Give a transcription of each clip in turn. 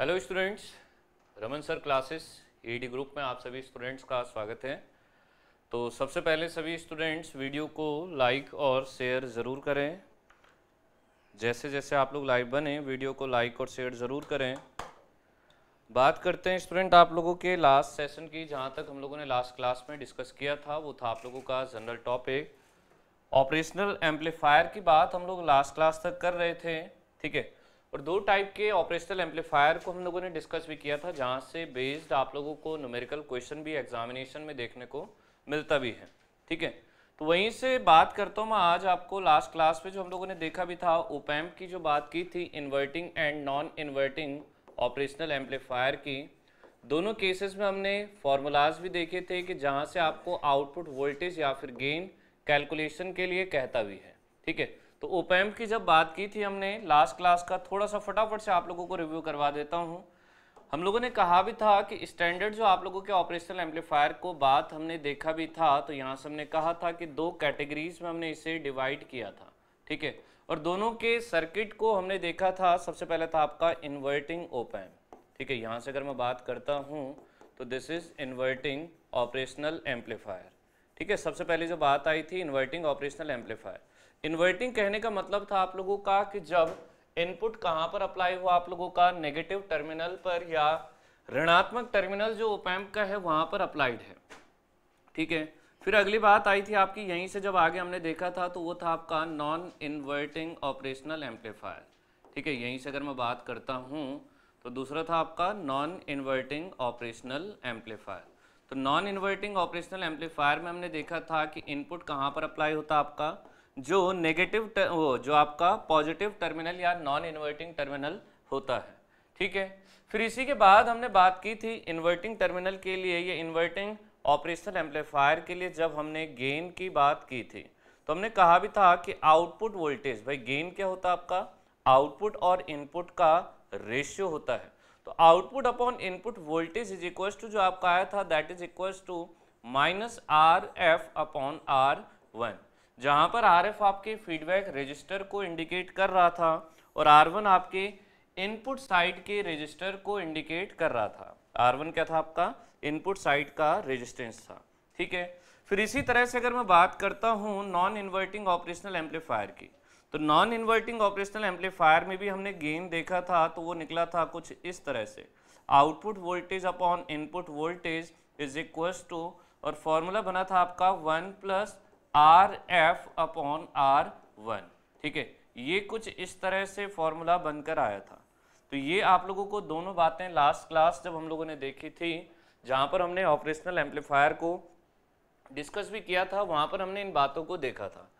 hello students Raman sir classes ED group में आप सभी स्टूडेंट्स का स्वागत है तो सबसे पहले सभी स्टूडेंट्स वीडियो को लाइक और शेयर ज़रूर करें जैसे जैसे आप लोग लाइव बने वीडियो को लाइक और शेयर ज़रूर करें बात करते हैं स्टूडेंट आप लोगों के लास्ट सेशन की जहाँ तक हम लोगों ने लास्ट क्लास में डिस्कस किया था वो था आप लोगों का जनरल टॉपिक ऑपरेशनल एम्पलीफायर की बात हम लोग लास्ट क्लास तक कर रहे थे ठीक है और दो टाइप के ऑपरेशनल एम्पलीफायर को हम लोगों ने डिस्कस भी किया था जहाँ से बेस्ड आप लोगों को न्यूमेरिकल क्वेश्चन भी एग्जामिनेशन में देखने को मिलता भी है ठीक है तो वहीं से बात करता हूँ मैं आज आपको लास्ट क्लास में जो हम लोगों ने देखा भी था ओपैम्प की जो बात की थी inverting and non inverting operational amplifier की दोनों केसेस में हमने फॉर्मूलाज भी देखे थे कि जहाँ से आपको आउटपुट वोल्टेज या फिर गेन कैलकुलेशन के लिए कहता भी है ठीक है तो ओपैम्प की जब बात की थी हमने लास्ट क्लास का थोड़ा सा फटाफट से आप लोगों को रिव्यू करवा देता हूँ हम लोगों ने कहा भी था कि स्टैंडर्ड जो आप लोगों के ऑपरेशनल एम्पलीफायर को बात हमने देखा भी था तो यहाँ से हमने कहा था कि दो कैटेगरीज में हमने इसे डिवाइड किया था ठीक है और दोनों के सर्किट को हमने देखा था सबसे पहले था आपका इन्वर्टिंग ओपैम्प ठीक है यहाँ से अगर मैं बात करता हूँ तो this is inverting operational amplifier ठीक है सबसे पहले जो बात आई थी इन्वर्टिंग ऑपरेशनल एम्पलीफायर इन्वर्टिंग कहने का मतलब था आप लोगों का कि जब इनपुट कहां पर अप्लाई हुआ आप लोगों का नेगेटिव टर्मिनल पर या ऋणात्मक टर्मिनल जो ओपैम्प का है वहां पर अप्लाइड है ठीक है फिर अगली बात आई थी आपकी यहीं से जब आगे हमने देखा था तो वो था आपका नॉन इन्वर्टिंग ऑपरेशनल एम्पलीफायर ठीक है यहीं से अगर मैं बात करता हूँ तो दूसरा था आपका नॉन इन्वर्टिंग ऑपरेशनल एम्पलीफायर तो नॉन इन्वर्टिंग ऑपरेशनल एम्पलीफायर में हमने देखा था कि इनपुट कहाँ पर अप्लाई होता आपका जो नेगेटिव वो जो आपका पॉजिटिव टर्मिनल या नॉन इन्वर्टिंग टर्मिनल होता है ठीक है फिर इसी के बाद हमने बात की थी इन्वर्टिंग टर्मिनल के लिए या इन्वर्टिंग ऑपरेशनल एम्पलीफायर के लिए जब हमने गेन की बात की थी तो हमने कहा भी था कि आउटपुट वोल्टेज भाई गेन क्या होता है आपका आउटपुट और इनपुट का रेशियो होता है तो output upon input voltage is equal to जो आपका आया था that is equal to minus R F upon R one जहाँ पर आर एफ आपके फीडबैक रजिस्टर को इंडिकेट कर रहा था और आर वन आपके इनपुट साइड के रजिस्टर को इंडिकेट कर रहा था आर वन क्या था आपका इनपुट साइड का रेजिस्टेंस था ठीक है फिर इसी तरह से अगर मैं बात करता हूँ नॉन इन्वर्टिंग ऑपरेशनल एम्पलीफायर की तो नॉन इन्वर्टिंग ऑपरेशनल एम्पलीफायर में भी हमने गेन देखा था तो वो निकला था कुछ इस तरह से output voltage upon input voltage is equals to और फॉर्मूला बना था आपका one plus R F upon R one ठीक है ये कुछ इस तरह से फॉर्मूला बनकर आया था तो ये आप लोगों को दोनों बातें लास्ट क्लास जब हम लोगों ने देखी थी जहाँ पर हमने ऑपरेशनल एम्पलीफायर को डिस्कस भी किया था वहाँ पर हमने इन बातों को देखा था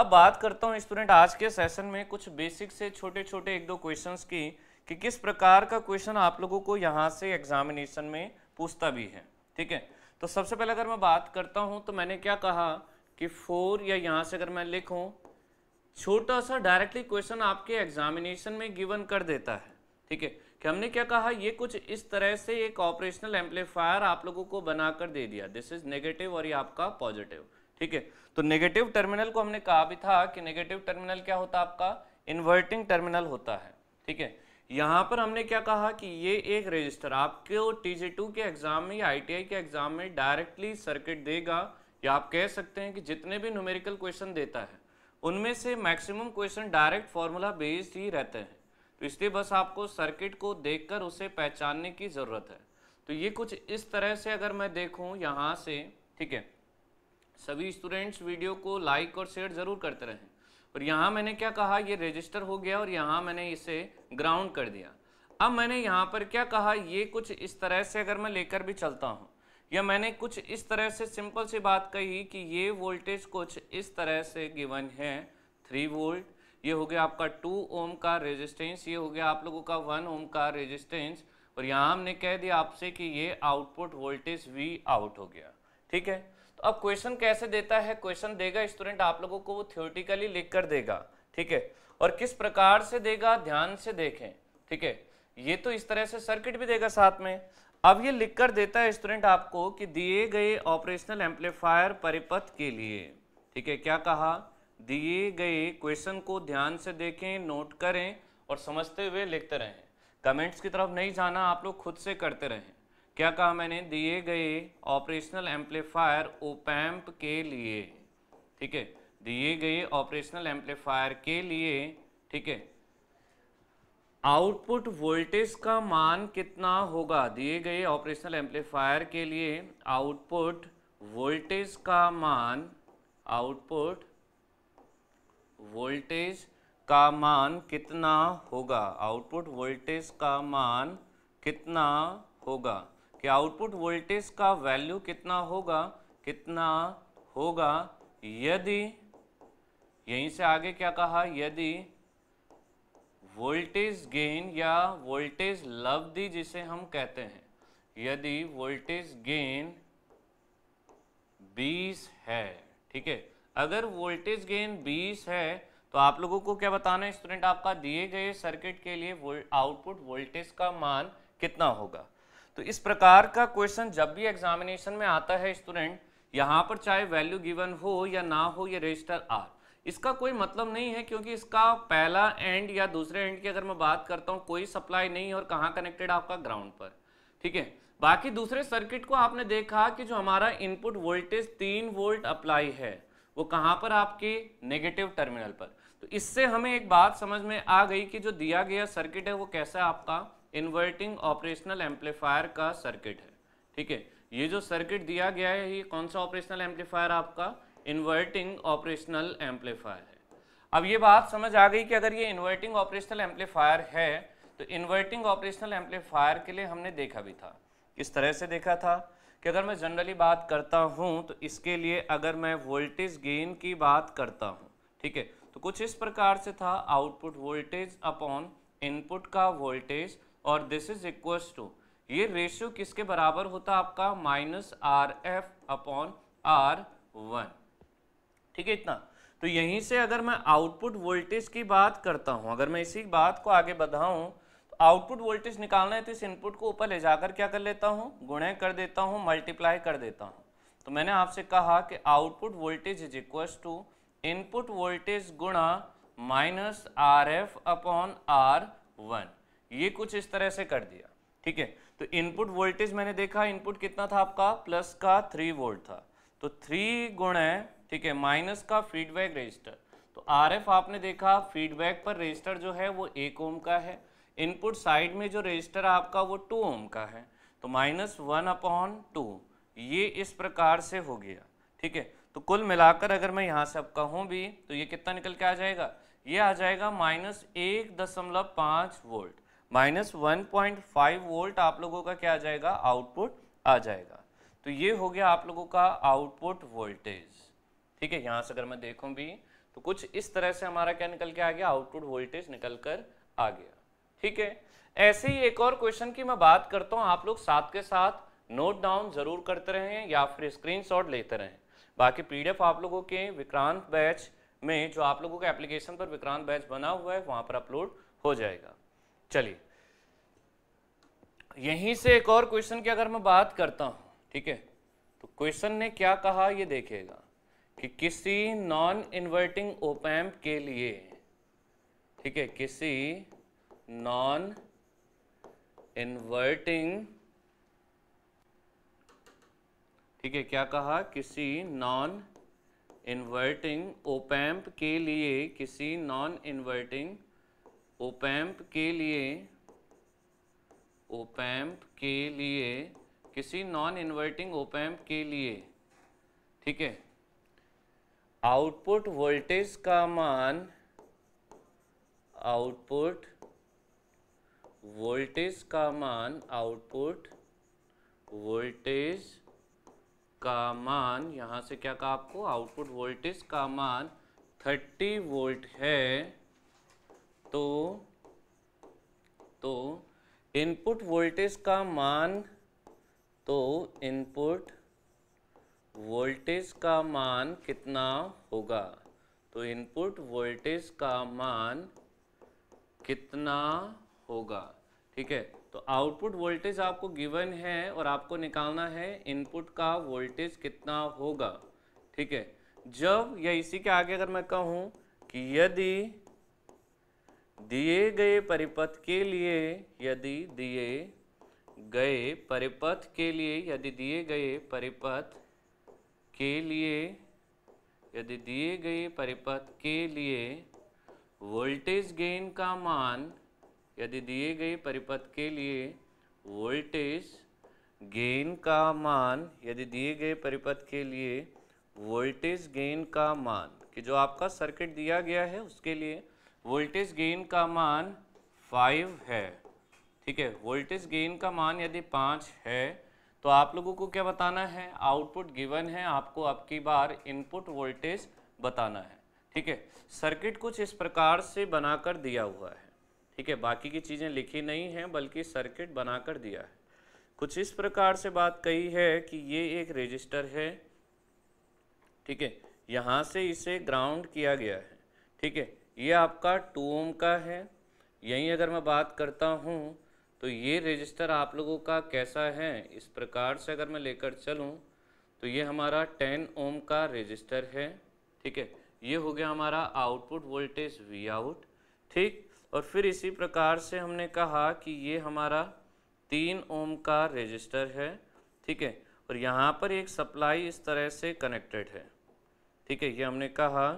अब बात करता हूँ स्टूडेंट आज के सेशन में कुछ बेसिक से छोटे छोटे एक दो क्वेश्चंस की कि किस प्रकार का क्वेश्चन आप लोगों को यहाँ से एग्जामिनेशन में पूछता भी है ठीक है तो सबसे पहले अगर मैं बात करता हूँ तो मैंने क्या कहा कि फोर या यहाँ से अगर मैं लिखूँ छोटा सा डायरेक्टली क्वेश्चन आपके एग्जामिनेशन में गिवन कर देता है ठीक है कि हमने क्या कहा ये कुछ इस तरह से एक ऑपरेशनल एम्पलीफायर आप लोगों को बनाकर दे दिया दिस इज नेगेटिव और ये आपका पॉजिटिव ठीक है तो नेगेटिव टर्मिनल को हमने कहा भी था कि नेगेटिव टर्मिनल क्या होता है आपका इन्वर्टिंग टर्मिनल होता है ठीक है यहाँ पर हमने क्या कहा कि ये एक रजिस्टर आपके टी के एग्जाम में या आई के एग्जाम में डायरेक्टली सर्किट देगा या आप कह सकते हैं कि जितने भी न्यूमेरिकल क्वेश्चन देता है उनमें से maximum question direct formula based ही रहते हैं तो इसलिए बस आपको सर्किट को देखकर उसे पहचानने की ज़रूरत है तो ये कुछ इस तरह से अगर मैं देखूँ यहाँ से ठीक है सभी स्टूडेंट्स वीडियो को लाइक और शेयर ज़रूर करते रहें और यहाँ मैंने क्या कहा ये रजिस्टर हो गया और यहाँ मैंने इसे ग्राउंड कर दिया अब मैंने यहाँ पर क्या कहा ये कुछ इस तरह से अगर मैं लेकर भी चलता हूँ या मैंने कुछ इस तरह से सिंपल सी बात कही कि ये वोल्टेज कुछ इस तरह से गिवन है थ्री वोल्ट ये हो गया आपका टू ओम का रेजिस्टेंस ये हो गया आप लोगों का वन ओम का रेजिस्टेंस और यहाँ हमने कह दिया आपसे कि ये आउटपुट वोल्टेज वी आउट हो गया ठीक है तो अब क्वेश्चन कैसे देता है क्वेश्चन देगा स्टूडेंट आप लोगों को वो थ्योरेटिकली लिख कर देगा ठीक है और किस प्रकार से देगा ध्यान से देखें ठीक है ये तो इस तरह से सर्किट भी देगा साथ में अब ये लिख कर देता है स्टूडेंट आपको कि दिए गए ऑपरेशनल एम्पलीफायर परिपथ के लिए ठीक है क्या कहा दिए गए क्वेश्चन को ध्यान से देखें नोट करें और समझते हुए लिखते रहें कमेंट्स की तरफ नहीं जाना आप लोग खुद से करते रहें क्या कहा मैंने दिए गए ऑपरेशनल एम्पलीफायर ओपैम्प के लिए ठीक है दिए गए ऑपरेशनल एम्पलीफायर के लिए ठीक है आउटपुट वोल्टेज का मान कितना होगा दिए गए ऑपरेशनल एम्पलीफायर के लिए आउटपुट वोल्टेज का मान आउटपुट वोल्टेज का मान कितना होगा आउटपुट वोल्टेज का मान कितना होगा कि आउटपुट वोल्टेज का वैल्यू कितना होगा कितना होगा यदि यहीं से आगे क्या कहा यदि वोल्टेज गेन या वोल्टेज लब्धि जिसे हम कहते हैं यदि वोल्टेज गेन 20 है ठीक है अगर वोल्टेज गेन 20 है तो आप लोगों को क्या बताना है स्टूडेंट आपका दिए गए सर्किट के लिए आउटपुट वोल्टेज का मान कितना होगा तो इस प्रकार का क्वेश्चन जब भी एग्जामिनेशन में आता है स्टूडेंट यहाँ पर चाहे वैल्यू गिवन हो या ना हो ये रजिस्टर आर इसका कोई मतलब नहीं है क्योंकि इसका पहला एंड या दूसरे एंड की अगर मैं बात करता हूँ कोई सप्लाई नहीं और कहाँ कनेक्टेड आपका ग्राउंड पर ठीक है बाकी दूसरे सर्किट को आपने देखा कि जो हमारा इनपुट वोल्टेज तीन वोल्ट अप्लाई है वो कहाँ पर आपके नेगेटिव टर्मिनल पर तो इससे हमें एक बात समझ में आ गई कि जो दिया गया सर्किट है वो कैसा आपका इन्वर्टिंग ऑपरेशनल एम्पलीफायर का सर्किट है ठीक है ये जो सर्किट दिया गया है ये कौन सा ऑपरेशनल एम्पलीफायर आपका इन्वर्टिंग ऑपरेशनल एम्पलीफायर है अब ये बात समझ आ गई कि अगर ये इन्वर्टिंग ऑपरेशनल एम्पलीफायर है तो इन्वर्टिंग ऑपरेशनल एम्पलीफायर के लिए हमने देखा भी था किस तरह से देखा था कि अगर मैं जनरली बात करता हूँ तो इसके लिए अगर मैं वोल्टेज गेन की बात करता हूँ ठीक है तो कुछ इस प्रकार से था आउटपुट वोल्टेज अपॉन इनपुट का वोल्टेज और दिस इज इक्व टू ये रेशियो किसके बराबर होता आपका minus R F upon R one ठीक है इतना तो यहीं से अगर मैं आउटपुट वोल्टेज की बात करता हूं अगर मैं इसी बात को आगे बढ़ाऊं तो आउटपुट वोल्टेज निकालना है तो इस इनपुट को ऊपर ले जाकर क्या कर लेता हूँ गुणे कर देता हूँ मल्टीप्लाई कर देता हूं तो मैंने आपसे कहा कि output voltage is equal to input voltage गुणा minus R F upon R one ये कुछ इस तरह से कर दिया ठीक है तो इनपुट वोल्टेज मैंने देखा इनपुट कितना था आपका प्लस का थ्री वोल्ट था तो थ्री गुणे ठीक है माइनस का फीडबैक रजिस्टर तो आरएफ आपने देखा फीडबैक पर रजिस्टर जो है वो एक ओम का है इनपुट साइड में जो रजिस्टर आपका वो टू ओम का है तो माइनस वन अपॉन टू ये इस प्रकार से हो गया ठीक है तो कुल मिलाकर अगर मैं यहाँ से अब कहूँ भी तो ये कितना निकल के आ जाएगा ये आ जाएगा माइनस एक दशमलव पाँच volt minus one point five volt आप लोगों का क्या आ जाएगा आउटपुट आ जाएगा तो ये हो गया आप लोगों का आउटपुट वोल्टेज ठीक है यहां से अगर मैं देखूं भी तो कुछ इस तरह से हमारा क्या निकल के आ गया आउटपुट वोल्टेज निकल कर आ गया ठीक है ऐसे ही एक और क्वेश्चन की मैं बात करता हूं आप लोग साथ के साथ नोट डाउन जरूर करते रहें या फिर स्क्रीनशॉट लेते रहें बाकी पीडीएफ आप लोगों के विक्रांत बैच में जो आप लोगों के एप्लीकेशन पर विक्रांत बैच बना हुआ है वहां पर अपलोड हो जाएगा चलिए यहीं से एक और क्वेश्चन की अगर मैं बात करता हूं ठीक है तो क्वेश्चन ने क्या कहा ये देखिएगा कि किसी नॉन इन्वर्टिंग ओपैम्प के लिए ठीक है किसी नॉन इन्वर्टिंग ठीक है क्या कहा किसी नॉन इन्वर्टिंग ओपैम्प के लिए किसी नॉन इन्वर्टिंग ओपैम्प के लिए ओपैम्प के लिए किसी नॉन इन्वर्टिंग ओपैम्प के लिए ठीक है आउटपुट वोल्टेज का मान आउटपुट वोल्टेज का मान आउटपुट वोल्टेज का मान यहाँ से क्या कहा आपको आउटपुट वोल्टेज का मान 30 वोल्ट है तो तो इनपुट वोल्टेज का मान तो इनपुट वोल्टेज का मान कितना होगा तो इनपुट वोल्टेज का मान कितना होगा ठीक है तो आउटपुट वोल्टेज आपको गिवन है और आपको निकालना है इनपुट का वोल्टेज कितना होगा ठीक है जब या इसी के आगे अगर मैं कहूँ कि यदि दिए गए परिपथ के लिए यदि दिए गए परिपथ के लिए यदि दिए गए परिपथ के लिए यदि दिए गए परिपथ के लिए वोल्टेज गेन का मान यदि दिए गए परिपथ के लिए वोल्टेज गेन का मान यदि दिए गए परिपथ के लिए वोल्टेज गेन का मान कि जो आपका सर्किट दिया गया है उसके लिए वोल्टेज गेन का मान फाइव है ठीक है वोल्टेज गेन का मान यदि पाँच है तो आप लोगों को क्या बताना है आउटपुट गिवन है आपको आपकी बार इनपुट वोल्टेज बताना है ठीक है सर्किट कुछ इस प्रकार से बनाकर दिया हुआ है ठीक है बाकी की चीज़ें लिखी नहीं हैं बल्कि सर्किट बनाकर दिया है कुछ इस प्रकार से बात कही है कि ये एक रजिस्टर है ठीक है यहाँ से इसे ग्राउंड किया गया है ठीक है ये आपका टू ओम का है यहीं अगर मैं बात करता हूँ तो ये रजिस्टर आप लोगों का कैसा है इस प्रकार से अगर मैं लेकर चलूँ तो ये हमारा 10 ओम का रजिस्टर है ठीक है ये हो गया हमारा आउटपुट वोल्टेज वी आउट ठीक और फिर इसी प्रकार से हमने कहा कि ये हमारा तीन ओम का रजिस्टर है ठीक है और यहाँ पर एक सप्लाई इस तरह से कनेक्टेड है ठीक है ये हमने कहा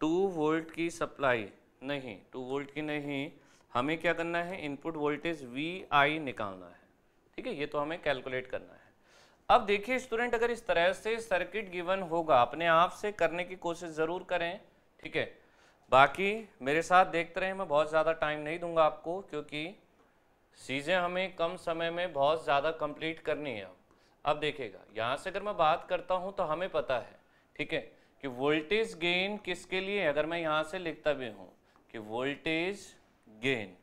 टू वोल्ट की सप्लाई नहीं टू वोल्ट की नहीं हमें क्या करना है इनपुट वोल्टेज वी आई निकालना है ठीक है ये तो हमें कैलकुलेट करना है अब देखिए स्टूडेंट अगर इस तरह से सर्किट गिवन होगा अपने आप से करने की कोशिश ज़रूर करें ठीक है बाकी मेरे साथ देखते रहें मैं बहुत ज़्यादा टाइम नहीं दूंगा आपको क्योंकि चीज़ें हमें कम समय में बहुत ज़्यादा कंप्लीट करनी है अब देखेगा यहाँ से अगर मैं बात करता हूँ तो हमें पता है ठीक है कि वोल्टेज गेन किसके लिए अगर मैं यहाँ से लिखता भी हूँ कि वोल्टेज गेन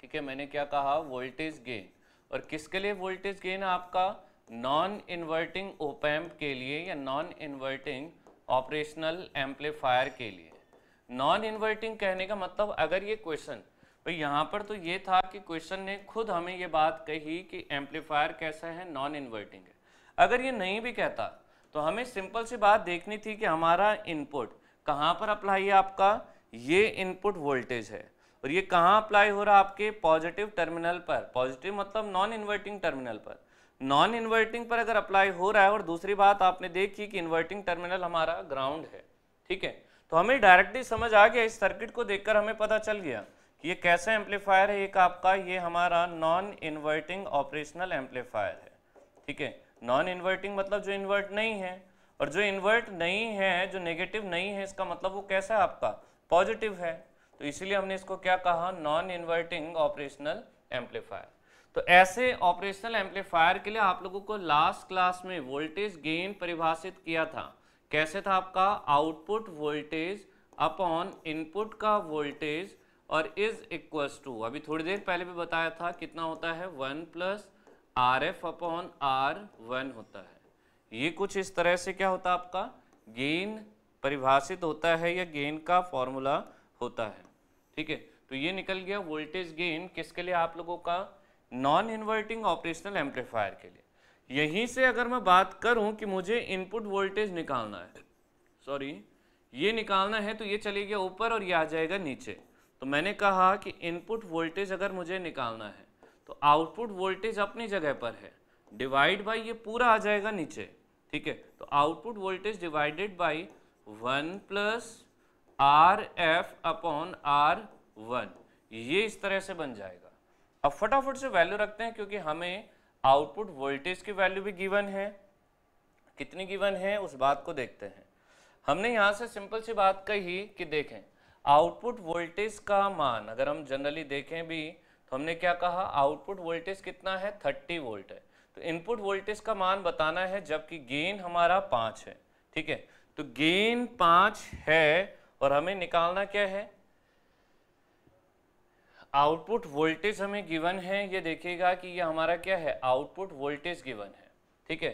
ठीक है मैंने क्या कहा वोल्टेज गेन और किसके लिए वोल्टेज गेन आपका नॉन इन्वर्टिंग ओपैम्प के लिए या नॉन इन्वर्टिंग ऑपरेशनल एम्पलीफायर के लिए नॉन इन्वर्टिंग कहने का मतलब अगर ये क्वेश्चन भाई यहाँ पर तो ये था कि क्वेश्चन ने खुद हमें ये बात कही कि एम्पलीफायर कैसा है नॉन इन्वर्टिंग है अगर ये नहीं भी कहता तो हमें सिंपल सी बात देखनी थी कि हमारा इनपुट कहाँ पर अप्लाई है आपका ये इनपुट वोल्टेज है और ये कहाँ अप्लाई हो रहा है आपके पॉजिटिव टर्मिनल पर पॉजिटिव मतलब नॉन इन्वर्टिंग टर्मिनल पर नॉन इन्वर्टिंग पर अगर अप्लाई हो रहा है और दूसरी बात आपने देखी कि इन्वर्टिंग टर्मिनल हमारा ग्राउंड है ठीक है तो हमें डायरेक्टली समझ आ गया इस सर्किट को देखकर हमें पता चल गया कि ये कैसा एम्पलीफायर है एक आपका ये हमारा नॉन इन्वर्टिंग ऑपरेशनल एम्पलीफायर है ठीक है नॉन इन्वर्टिंग मतलब जो इन्वर्ट नहीं है और जो इन्वर्ट नहीं है जो नेगेटिव नहीं है इसका मतलब वो कैसा है आपका पॉजिटिव है तो इसीलिए हमने इसको क्या कहा नॉन इन्वर्टिंग ऑपरेशनल एम्पलीफायर तो ऐसे ऑपरेशनल एम्पलीफायर के लिए आप लोगों को लास्ट क्लास में वोल्टेज गेन परिभाषित किया था कैसे था आपका आउटपुट वोल्टेज अपॉन इनपुट का वोल्टेज और इज इक्वल्स टू अभी थोड़ी देर पहले भी बताया था कितना होता है one plus R F upon R one होता है ये कुछ इस तरह से क्या होता है आपका गेन परिभाषित होता है या गेन का फॉर्मूला होता है ठीक है तो ये निकल गया वोल्टेज गेन किसके लिए आप लोगों का नॉन इन्वर्टिंग ऑपरेशनल एम्पलीफायर के लिए यहीं से अगर मैं बात करूं कि मुझे इनपुट वोल्टेज निकालना है सॉरी ये निकालना है तो ये चले गया ऊपर और ये आ जाएगा नीचे तो मैंने कहा कि इनपुट वोल्टेज अगर मुझे निकालना है तो आउटपुट वोल्टेज अपनी जगह पर है डिवाइड बाई ये पूरा आ जाएगा नीचे ठीक है तो output voltage divided by one plus R F upon R one ये इस तरह से बन जाएगा अब फटाफट से वैल्यू रखते हैं क्योंकि हमें आउटपुट वोल्टेज की वैल्यू भी गिवन है कितनी गिवन है उस बात को देखते हैं हमने यहाँ से सिंपल सी बात कही कि देखें आउटपुट वोल्टेज का मान अगर हम जनरली देखें भी तो हमने क्या कहा आउटपुट वोल्टेज कितना है थर्टी वोल्ट है तो इनपुट वोल्टेज का मान बताना है जबकि गेन हमारा पांच है ठीक है तो गेन पांच है और हमें निकालना क्या है आउटपुट वोल्टेज हमें गिवन है ये देखिएगा कि ये हमारा क्या है आउटपुट वोल्टेज गिवन है ठीक है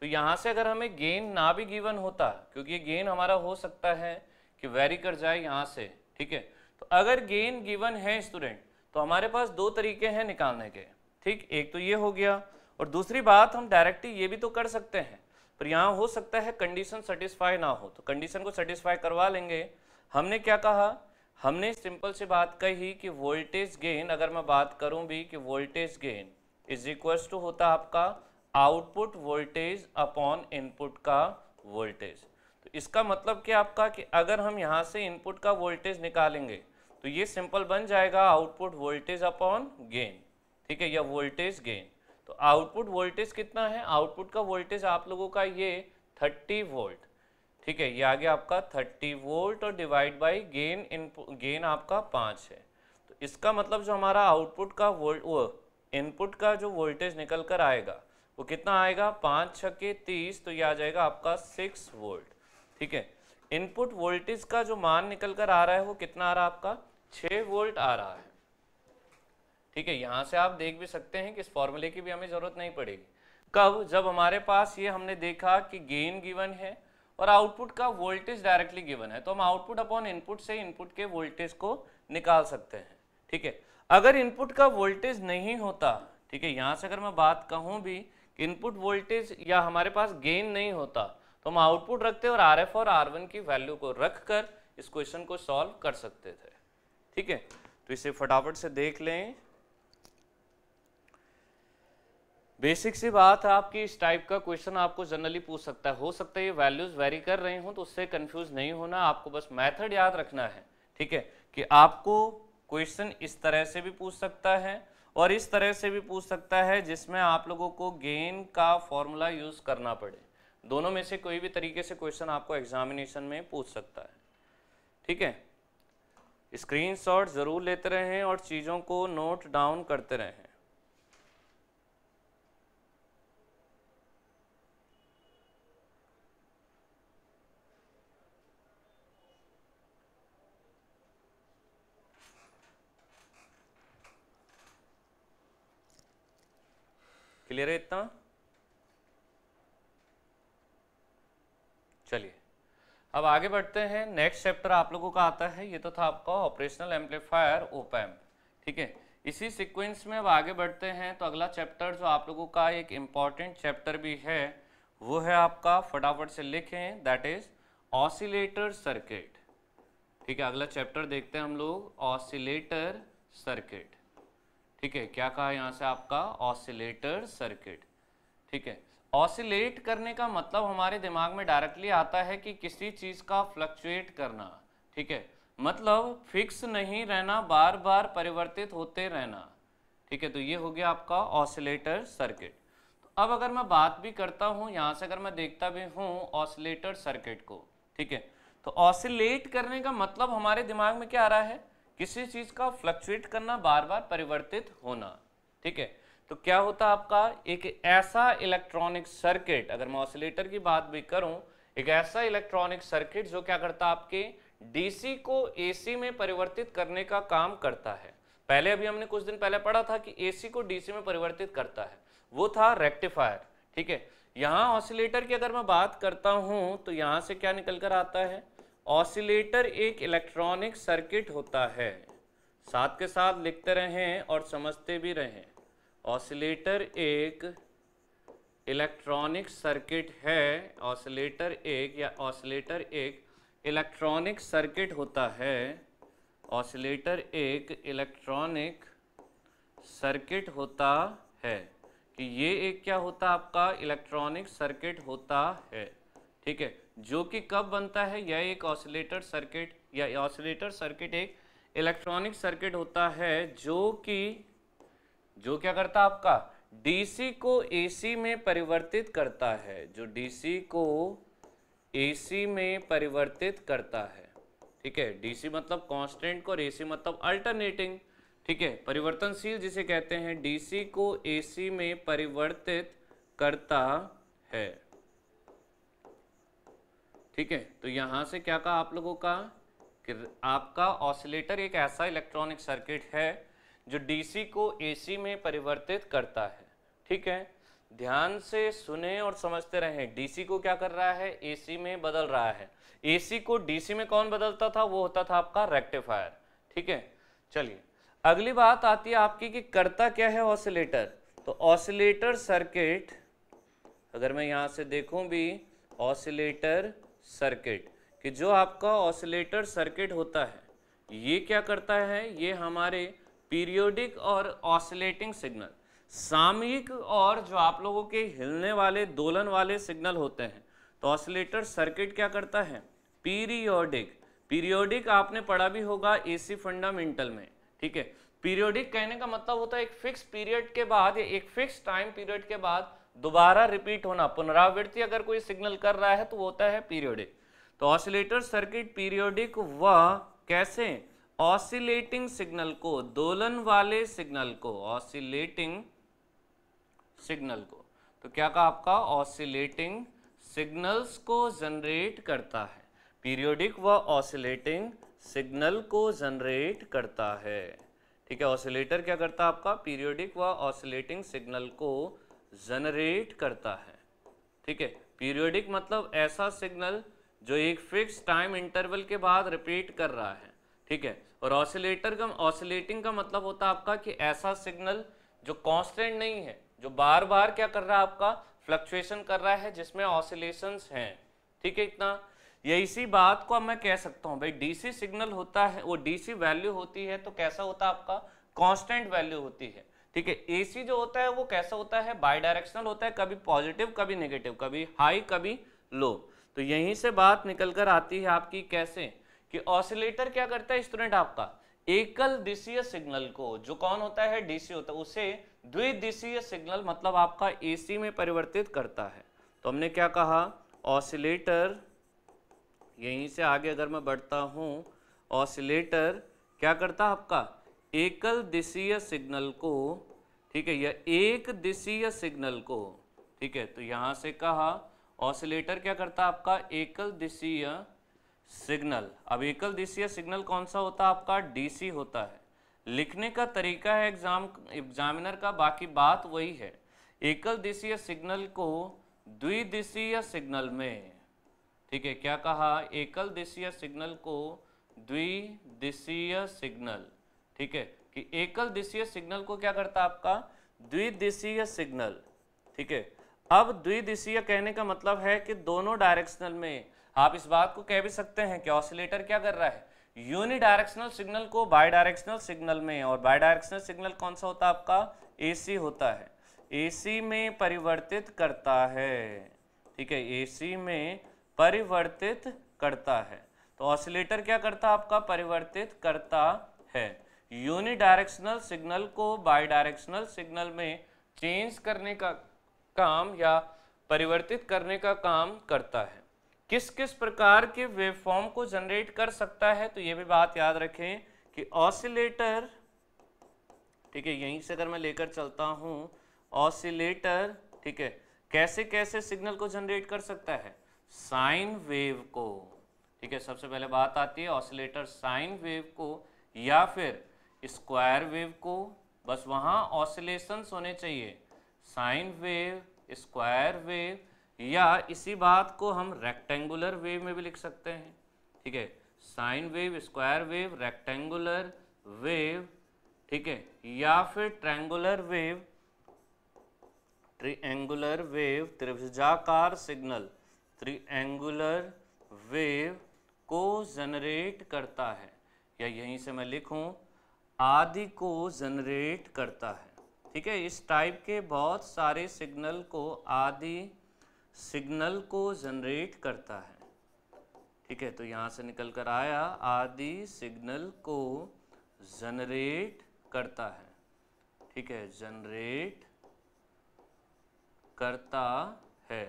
तो यहां से अगर हमें गेन ना भी गिवन होता क्योंकि ये गेन हमारा हो सकता है कि वेरी कर जाए यहां से ठीक है तो अगर गेन गिवन है स्टूडेंट तो हमारे पास दो तरीके हैं निकालने के ठीक एक तो ये हो गया और दूसरी बात हम डायरेक्टली ये भी तो कर सकते हैं पर यहां हो सकता है कंडीशन सेटिस्फाई ना हो तो कंडीशन को सेटिस्फाई करवा लेंगे हमने क्या कहा हमने सिंपल से बात कही कि वोल्टेज गेन अगर मैं बात करूं भी कि voltage gain is equals to होता आपका आउटपुट वोल्टेज अपॉन इनपुट का वोल्टेज तो इसका मतलब क्या आपका कि अगर हम यहाँ से इनपुट का वोल्टेज निकालेंगे तो ये सिंपल बन जाएगा आउटपुट वोल्टेज अपॉन गेन ठीक है या वोल्टेज गेन तो आउटपुट वोल्टेज कितना है आउटपुट का वोल्टेज आप लोगों का ये 30 वोल्ट ठीक है ये आ गया आपका 30 वोल्ट और डिवाइड बाय गेन इन गेन आपका पाँच है तो इसका मतलब जो हमारा आउटपुट का वोल्ट वो इनपुट का जो वोल्टेज निकल कर आएगा वो कितना आएगा पाँच के तीस तो ये आ जाएगा आपका सिक्स वोल्ट ठीक है इनपुट वोल्टेज का जो मान निकल कर आ रहा है वो कितना आ रहा है आपका छः वोल्ट आ रहा है ठीक है यहाँ से आप देख भी सकते हैं कि इस फॉर्मूले की भी हमें ज़रूरत नहीं पड़ेगी कब जब हमारे पास ये हमने देखा कि गेन गिवन है और आउटपुट का वोल्टेज डायरेक्टली गिवन है तो हम आउटपुट अपॉन इनपुट से इनपुट के वोल्टेज को निकाल सकते हैं ठीक है अगर इनपुट का वोल्टेज नहीं होता ठीक है यहाँ से अगर मैं बात कहूँ भी इनपुट वोल्टेज या हमारे पास गेन नहीं होता तो हम आउटपुट रखते और आर एफ और आर वन की वैल्यू को रख कर इस क्वेश्चन को सॉल्व कर सकते थे ठीक है तो इसे फटाफट से देख लें बेसिक सी बात है आपकी इस टाइप का क्वेश्चन आपको जनरली पूछ सकता है हो सकता है ये वैल्यूज वेरी कर रहे हो तो उससे कंफ्यूज नहीं होना आपको बस मेथड याद रखना है ठीक है कि आपको क्वेश्चन इस तरह से भी पूछ सकता है और इस तरह से भी पूछ सकता है जिसमें आप लोगों को गेन का फॉर्मूला यूज करना पड़े दोनों में से कोई भी तरीके से क्वेश्चन आपको एग्जामिनेशन में पूछ सकता है ठीक है स्क्रीन ज़रूर लेते रहें और चीज़ों को नोट डाउन करते रहें क्लियर है इतना चलिए अब आगे बढ़ते हैं नेक्स्ट चैप्टर आप लोगों का आता है ये तो था आपका ऑपरेशनल एम्पलीफायर ओपैम्प ठीक है इसी सीक्वेंस में अब आगे बढ़ते हैं तो अगला चैप्टर जो आप लोगों का एक इम्पॉर्टेंट चैप्टर भी है वो है आपका फटाफट से लिखें दैट इज ऑसिलेटर सर्किट ठीक है अगला चैप्टर देखते हैं हम लोग ऑसिलेटर सर्किट ठीक है क्या कहा यहाँ से आपका ऑसिलेटर सर्किट ठीक है ऑसिलेट करने का मतलब हमारे दिमाग में डायरेक्टली आता है कि किसी चीज़ का फ्लक्चुएट करना ठीक है मतलब फिक्स नहीं रहना बार बार परिवर्तित होते रहना ठीक है तो ये हो गया आपका ऑसिलेटर सर्किट तो अब अगर मैं बात भी करता हूँ यहाँ से अगर मैं देखता भी हूँ ऑसिलेटर सर्किट को ठीक है तो ऑसिलेट करने का मतलब हमारे दिमाग में क्या आ रहा है किसी चीज का फ्लक्चुएट करना बार बार परिवर्तित होना ठीक है तो क्या होता है आपका एक ऐसा इलेक्ट्रॉनिक सर्किट अगर मैं ऑसिलेटर की बात भी करूं एक ऐसा इलेक्ट्रॉनिक सर्किट जो क्या करता है आपके डीसी को एसी में परिवर्तित करने का काम करता है पहले अभी हमने कुछ दिन पहले पढ़ा था कि एसी को डीसी में परिवर्तित करता है वो था रेक्टिफायर ठीक है यहां ऑसिलेटर की अगर मैं बात करता हूं तो यहां से क्या निकल कर आता है ऑसिलेटर एक इलेक्ट्रॉनिक सर्किट होता है साथ के साथ लिखते रहें और समझते भी रहें ऑसिलेटर एक इलेक्ट्रॉनिक सर्किट है ऑसिलेटर एक या ऑसिलेटर एक इलेक्ट्रॉनिक सर्किट होता है ऑसिलेटर एक इलेक्ट्रॉनिक सर्किट होता है कि ये एक क्या होता आपका इलेक्ट्रॉनिक सर्किट होता है ठीक है जो कि कब बनता है यह एक ऑसिलेटर सर्किट या ऑसिलेटर सर्किट एक इलेक्ट्रॉनिक सर्किट होता है जो कि जो क्या करता है आपका डीसी को एसी में परिवर्तित करता है जो डीसी को एसी में परिवर्तित करता है ठीक है डीसी मतलब कांस्टेंट को एसी मतलब अल्टरनेटिंग ठीक है परिवर्तनशील जिसे कहते हैं डीसी को एसी में परिवर्तित करता है ठीक है तो यहाँ से क्या कहा आप लोगों का कि आपका ऑसिलेटर एक ऐसा इलेक्ट्रॉनिक सर्किट है जो डीसी को एसी में परिवर्तित करता है ठीक है ध्यान से सुने और समझते रहें डीसी को क्या कर रहा है एसी में बदल रहा है एसी को डीसी में कौन बदलता था वो होता था आपका रेक्टिफायर ठीक है चलिए अगली बात आती है आपकी कि करता क्या है ऑसिलेटर तो ऑसिलेटर सर्किट अगर मैं यहां से देखूं भी ऑसिलेटर सर्किट कि जो आपका ऑसिलेटर सर्किट होता है ये क्या करता है ये हमारे पीरियोडिक और ऑसिलेटिंग सिग्नल सामयिक और जो आप लोगों के हिलने वाले दोलन वाले सिग्नल होते हैं तो ऑसिलेटर सर्किट क्या करता है पीरियोडिक पीरियोडिक आपने पढ़ा भी होगा एसी फंडामेंटल में ठीक है पीरियोडिक कहने का मतलब होता है एक फिक्स पीरियड के बाद या एक फिक्स टाइम पीरियड के बाद दोबारा रिपीट होना पुनरावृत्ति अगर कोई सिग्नल कर रहा है तो वो होता है पीरियोडिक तो ऑसिलेटर सर्किट पीरियोडिक व कैसे ऑसिलेटिंग सिग्नल को दोलन वाले सिग्नल को ऑसिलेटिंग सिग्नल को तो क्या कहा आपका ऑसिलेटिंग सिग्नल्स को जनरेट करता है पीरियोडिक व ऑसिलेटिंग सिग्नल को जनरेट करता है ठीक है ऑसिलेटर क्या करता है आपका पीरियोडिक व ऑसिलेटिंग सिग्नल को जनरेट करता है ठीक है पीरियोडिक मतलब ऐसा सिग्नल जो एक फिक्स टाइम इंटरवल के बाद रिपीट कर रहा है ठीक है और ऑसिलेटर का ऑसिलेटिंग का मतलब होता है आपका कि ऐसा सिग्नल जो कांस्टेंट नहीं है जो बार बार क्या कर रहा है आपका फ्लक्चुएशन कर रहा है जिसमें ऑसिलेशन हैं ठीक है इतना ये इसी बात को अब मैं कह सकता हूँ भाई डीसी सिग्नल होता है वो डीसी वैल्यू होती है तो कैसा होता है आपका कांस्टेंट वैल्यू होती है ठीक है एसी जो होता है वो कैसा होता है बाई डायरेक्शनल होता है कभी पॉजिटिव कभी नेगेटिव कभी हाई कभी लो तो यहीं से बात निकल कर आती है आपकी कैसे कि ऑसिलेटर क्या करता है स्टूडेंट आपका एकल दिशीय सिग्नल को जो कौन होता है डीसी होता है उसे द्विदिशीय सिग्नल मतलब आपका एसी में परिवर्तित करता है तो हमने क्या कहा ऑसिलेटर यहीं से आगे अगर मैं बढ़ता हूं ऑसिलेटर क्या करता है आपका एकल दिशीय सिग्नल को ठीक है या एक दिशीय सिग्नल को ठीक है तो यहाँ से कहा ऑसिलेटर क्या करता है आपका एकल दिशीय सिग्नल अब एकल दिशीय सिग्नल कौन सा होता है आपका डीसी होता है लिखने का तरीका है एग्जाम एग्जामिनर का बाकी बात वही है एकल दिशीय सिग्नल को द्विदिशीय सिग्नल में ठीक है क्या कहा एकल दिशीय सिग्नल को द्विदिशीय सिग्नल ठीक है कि एकल दिशीय सिग्नल को क्या करता है आपका द्विदिशीय सिग्नल ठीक है अब द्विदिशीय कहने का मतलब है कि दोनों डायरेक्शनल में आप इस बात को कह भी सकते हैं कि ऑसिलेटर क्या कर रहा है यूनिडायरेक्शनल सिग्नल को बाई डायरेक्शनल सिग्नल में और बाई डायरेक्शनल सिग्नल कौन सा होता है आपका एसी होता है एसी में परिवर्तित करता है ठीक है एसी में परिवर्तित करता है तो ऑसिलेटर क्या करता है आपका परिवर्तित करता है यूनिडायरेक्शनल सिग्नल को बाईडायरेक्शनल सिग्नल में चेंज करने का काम या परिवर्तित करने का काम करता है किस किस प्रकार के वेवफॉर्म को जनरेट कर सकता है तो ये भी बात याद रखें कि ऑसिलेटर ठीक है यहीं से अगर मैं लेकर चलता हूँ ऑसिलेटर ठीक है कैसे कैसे सिग्नल को जनरेट कर सकता है साइन वेव को ठीक है सबसे पहले बात आती है ऑसिलेटर साइन वेव को या फिर स्क्वायर वेव को बस वहाँ ऑसिलेशंस होने चाहिए साइन वेव स्क्वायर वेव या इसी बात को हम रेक्टेंगुलर वेव में भी लिख सकते हैं ठीक है sine wave square wave rectangular wave ठीक है या फिर ट्रैंगुलर वेव ट्रिएंगुलर वेव त्रिभुजाकार सिग्नल त्रिएंगुलर वेव को जनरेट करता है या यहीं से मैं लिखूं आदि को जनरेट करता है ठीक है इस टाइप के बहुत सारे सिग्नल को आदि सिग्नल को जनरेट करता है ठीक है तो यहाँ से निकल कर आया आदि सिग्नल को जनरेट करता है ठीक है जनरेट करता है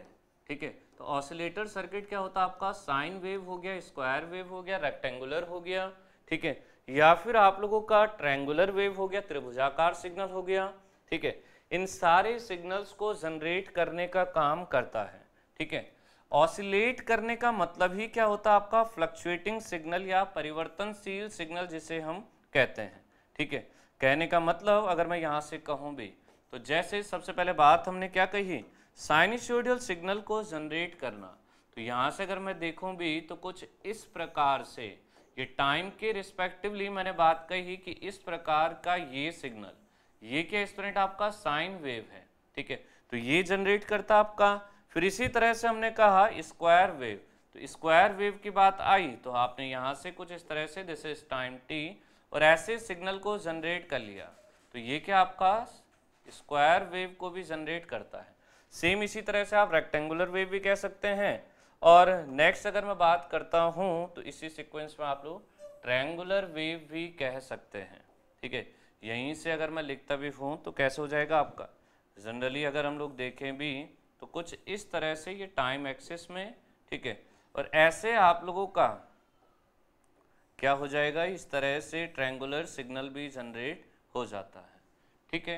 ठीक है तो ऑसिलेटर सर्किट क्या होता है आपका साइन वेव हो गया स्क्वायर वेव हो गया रेक्टेंगुलर हो गया ठीक है या फिर आप लोगों का ट्रैंगुलर वेव हो गया त्रिभुजाकार सिग्नल हो गया ठीक है इन सारे सिग्नल्स को जनरेट करने का काम करता है ठीक है ऑसिलेट करने का मतलब ही क्या होता है आपका फ्लक्चुएटिंग सिग्नल या परिवर्तनशील सिग्नल जिसे हम कहते हैं ठीक है कहने का मतलब अगर मैं यहाँ से कहूँ भी तो जैसे सबसे पहले बात हमने क्या कही साइनिसोडियल सिग्नल को जनरेट करना तो यहाँ से अगर मैं देखूँ भी तो कुछ इस प्रकार से ये टाइम के रिस्पेक्टिवली मैंने बात कही कि इस प्रकार का ये सिग्नल ये क्या स्टूडेंट आपका साइन वेव है ठीक है तो ये जनरेट करता आपका फिर इसी तरह से हमने कहा स्क्वायर वेव तो स्क्वायर वेव की बात आई तो आपने यहां से कुछ इस तरह से दिस इज टाइम टी और ऐसे सिग्नल को जनरेट कर लिया तो ये क्या आपका स्क्वायर वेव को भी जनरेट करता है सेम इसी तरह से आप रेक्टेंगुलर वेव भी कह सकते हैं और नेक्स्ट अगर मैं बात करता हूँ तो इसी सिक्वेंस में आप लोग ट्रैंगुलर वेव भी कह सकते हैं ठीक है यहीं से अगर मैं लिखता भी हूँ तो कैसे हो जाएगा आपका जनरली अगर हम लोग देखें भी तो कुछ इस तरह से ये टाइम एक्सेस में ठीक है और ऐसे आप लोगों का क्या हो जाएगा इस तरह से ट्रैंगुलर सिग्नल भी जनरेट हो जाता है ठीक है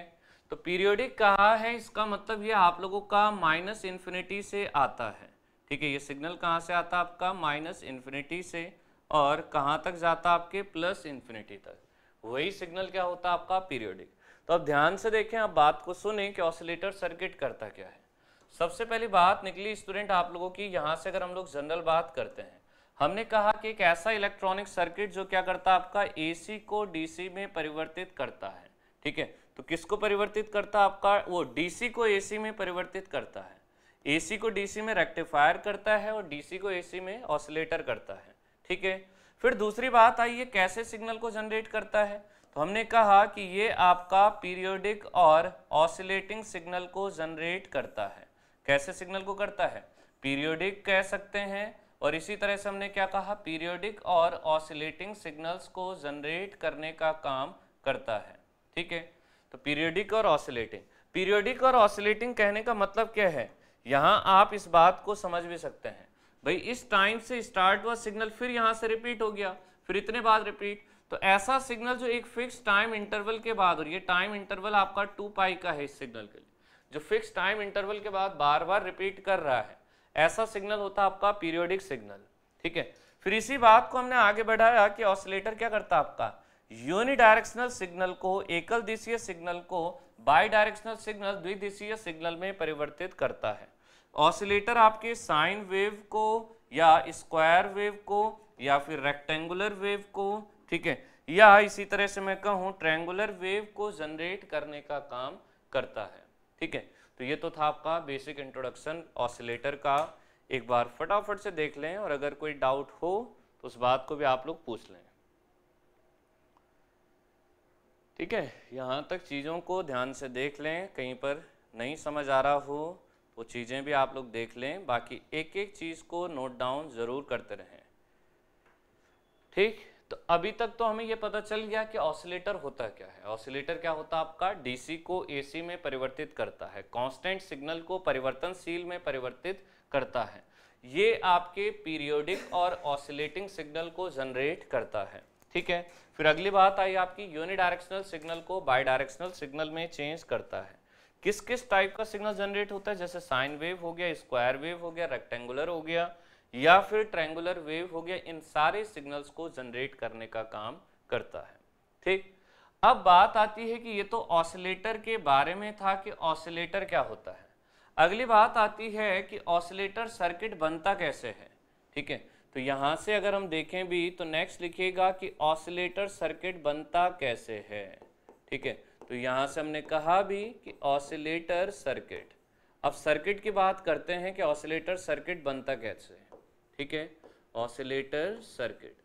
तो पीरियोडिक कहा है इसका मतलब ये आप लोगों का माइनस इन्फिनिटी से आता है ठीक है ये सिग्नल कहाँ से आता आपका माइनस इन्फिनिटी से और कहाँ तक जाता आपके प्लस इन्फिनिटी तक वही सिग्नल क्या होता है आपका पीरियोडिक तो अब ध्यान से देखें आप बात को सुने कि ऑसिलेटर सर्किट करता क्या है सबसे पहली बात निकली स्टूडेंट आप लोगों की यहाँ से अगर हम लोग जनरल बात करते हैं हमने कहा कि एक ऐसा इलेक्ट्रॉनिक सर्किट जो क्या करता है आपका एसी को डीसी में परिवर्तित करता है ठीक है तो किसको परिवर्तित करता है आपका वो डीसी को एसी में परिवर्तित करता है एसी को डीसी में रेक्टिफायर करता है और डीसी को एसी में ऑसिलेटर करता है ठीक है फिर दूसरी बात आई ये कैसे सिग्नल को जनरेट करता है तो हमने कहा कि ये आपका पीरियोडिक और ऑसिलेटिंग सिग्नल को जनरेट करता है कैसे सिग्नल को करता है पीरियोडिक कह सकते हैं और इसी तरह से हमने क्या कहा पीरियोडिक और ऑसिलेटिंग सिग्नल्स को जनरेट करने का काम करता है ठीक है तो पीरियोडिक और ऑसिलेटिंग पीरियोडिक और ऑसिलेटिंग कहने का मतलब क्या है यहाँ आप इस बात को समझ भी सकते हैं भाई इस टाइम से स्टार्ट हुआ सिग्नल फिर यहाँ से रिपीट हो गया फिर इतने बाद रिपीट तो ऐसा सिग्नल जो एक फिक्स टाइम इंटरवल के बाद और ये टाइम इंटरवल आपका टू पाई का है इस सिग्नल के लिए जो फिक्स टाइम इंटरवल के बाद बार बार रिपीट कर रहा है ऐसा सिग्नल होता है आपका पीरियोडिक सिग्नल ठीक है फिर इसी बात को हमने आगे बढ़ाया कि ऑसिलेटर क्या करता है आपका यूनिडायरेक्शनल सिग्नल को एकल दिशीय सिग्नल को बाई डायरेक्शनल सिग्नल द्विदिशीय सिग्नल में परिवर्तित करता है ऑसिलेटर आपके साइन वेव को या स्क्वायर वेव को या फिर रेक्टेंगुलर वेव को ठीक है या इसी तरह से मैं कहूँ ट्रेंगुलर वेव को जनरेट करने का काम करता है ठीक है तो ये तो था आपका बेसिक इंट्रोडक्शन ऑसिलेटर का एक बार फटाफट से देख लें और अगर कोई डाउट हो तो उस बात को भी आप लोग पूछ लें ठीक है यहाँ तक चीज़ों को ध्यान से देख लें कहीं पर नहीं समझ आ रहा हो वो चीज़ें भी आप लोग देख लें बाकी एक एक चीज़ को नोट डाउन ज़रूर करते रहें ठीक तो अभी तक तो हमें ये पता चल गया कि ऑसिलेटर होता क्या है ऑसिलेटर क्या होता है आपका डीसी को एसी में परिवर्तित करता है कांस्टेंट सिग्नल को परिवर्तनशील में परिवर्तित करता है ये आपके पीरियोडिक और ऑसिलेटिंग सिग्नल को जनरेट करता है ठीक है फिर अगली बात आई आपकी यूनिडायरेक्शनल सिग्नल को बाई सिग्नल में चेंज करता है किस किस टाइप का सिग्नल जनरेट होता है जैसे साइन वेव हो गया स्क्वायर वेव हो गया रेक्टेंगुलर हो गया या फिर ट्रेंगुलर वेव हो गया इन सारे सिग्नल्स को जनरेट करने का काम करता है ठीक अब बात आती है कि ये तो ऑसिलेटर के बारे में था कि ऑसिलेटर क्या होता है अगली बात आती है कि ऑसिलेटर सर्किट बनता कैसे है ठीक है तो यहां से अगर हम देखें भी तो नेक्स्ट लिखिएगा कि ऑसिलेटर सर्किट बनता कैसे है ठीक है तो यहाँ से हमने कहा भी कि ऑसिलेटर सर्किट अब सर्किट की बात करते हैं कि ऑसिलेटर सर्किट बनता कैसे ठीक है ऑसिलेटर सर्किट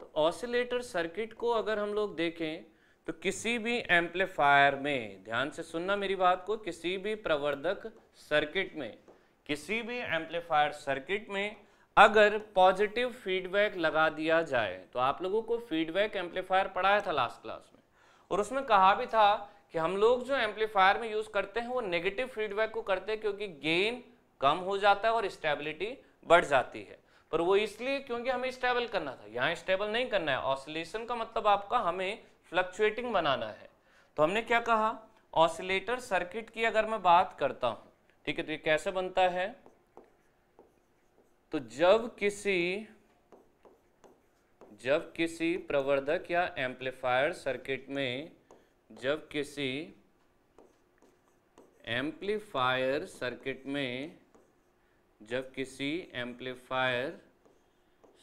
तो ऑसिलेटर सर्किट को अगर हम लोग देखें तो किसी भी एम्पलीफायर में ध्यान से सुनना मेरी बात को किसी भी प्रवर्धक सर्किट में किसी भी एम्पलीफायर सर्किट में अगर पॉजिटिव फीडबैक लगा दिया जाए तो आप लोगों को फीडबैक एम्पलीफायर पढ़ाया था लास्ट क्लास में और उसमें कहा भी था कि हम लोग जो एम्पलीफायर में यूज़ करते हैं वो नेगेटिव फीडबैक को करते हैं क्योंकि गेन कम हो जाता है और स्टेबिलिटी बढ़ जाती है पर वो इसलिए क्योंकि हमें स्टेबल करना था यहाँ स्टेबल नहीं करना है ऑसिलेशन का मतलब आपका हमें फ्लक्चुएटिंग बनाना है तो हमने क्या कहा ऑसिलेटर सर्किट की अगर मैं बात करता हूं ठीक है तो ये कैसे बनता है तो जब किसी जब किसी प्रवर्धक या एम्पलीफायर सर्किट में जब किसी एम्पलीफायर सर्किट में जब किसी एम्पलीफायर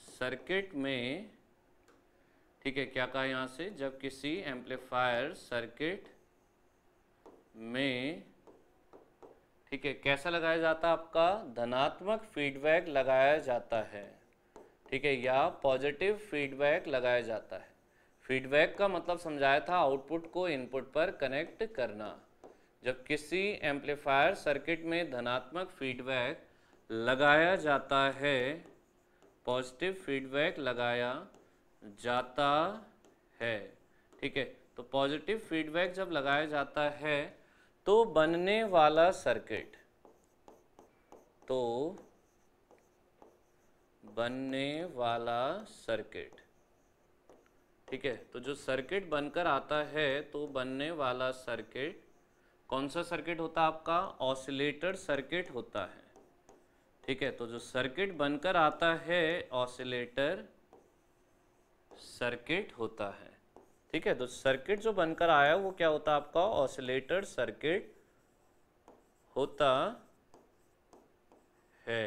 सर्किट में ठीक है क्या कहा यहाँ से जब किसी एम्पलीफायर सर्किट में ठीक है कैसा लगाया जाता है आपका धनात्मक फीडबैक लगाया जाता है ठीक है या पॉजिटिव फीडबैक लगाया जाता है फीडबैक का मतलब समझाया था आउटपुट को इनपुट पर कनेक्ट करना जब किसी एम्पलीफायर सर्किट में धनात्मक फीडबैक लगाया जाता है पॉजिटिव फीडबैक लगाया जाता है ठीक है तो पॉजिटिव फीडबैक जब लगाया जाता है तो बनने वाला सर्किट तो बनने वाला सर्किट ठीक है तो जो सर्किट बनकर आता है तो बनने वाला सर्किट कौन सा सर्किट होता है आपका ऑसिलेटर सर्किट होता है ठीक है तो जो सर्किट बनकर आता है ऑसिलेटर सर्किट होता है ठीक है तो सर्किट जो बनकर आया वो क्या होता है आपका ऑसिलेटर सर्किट होता है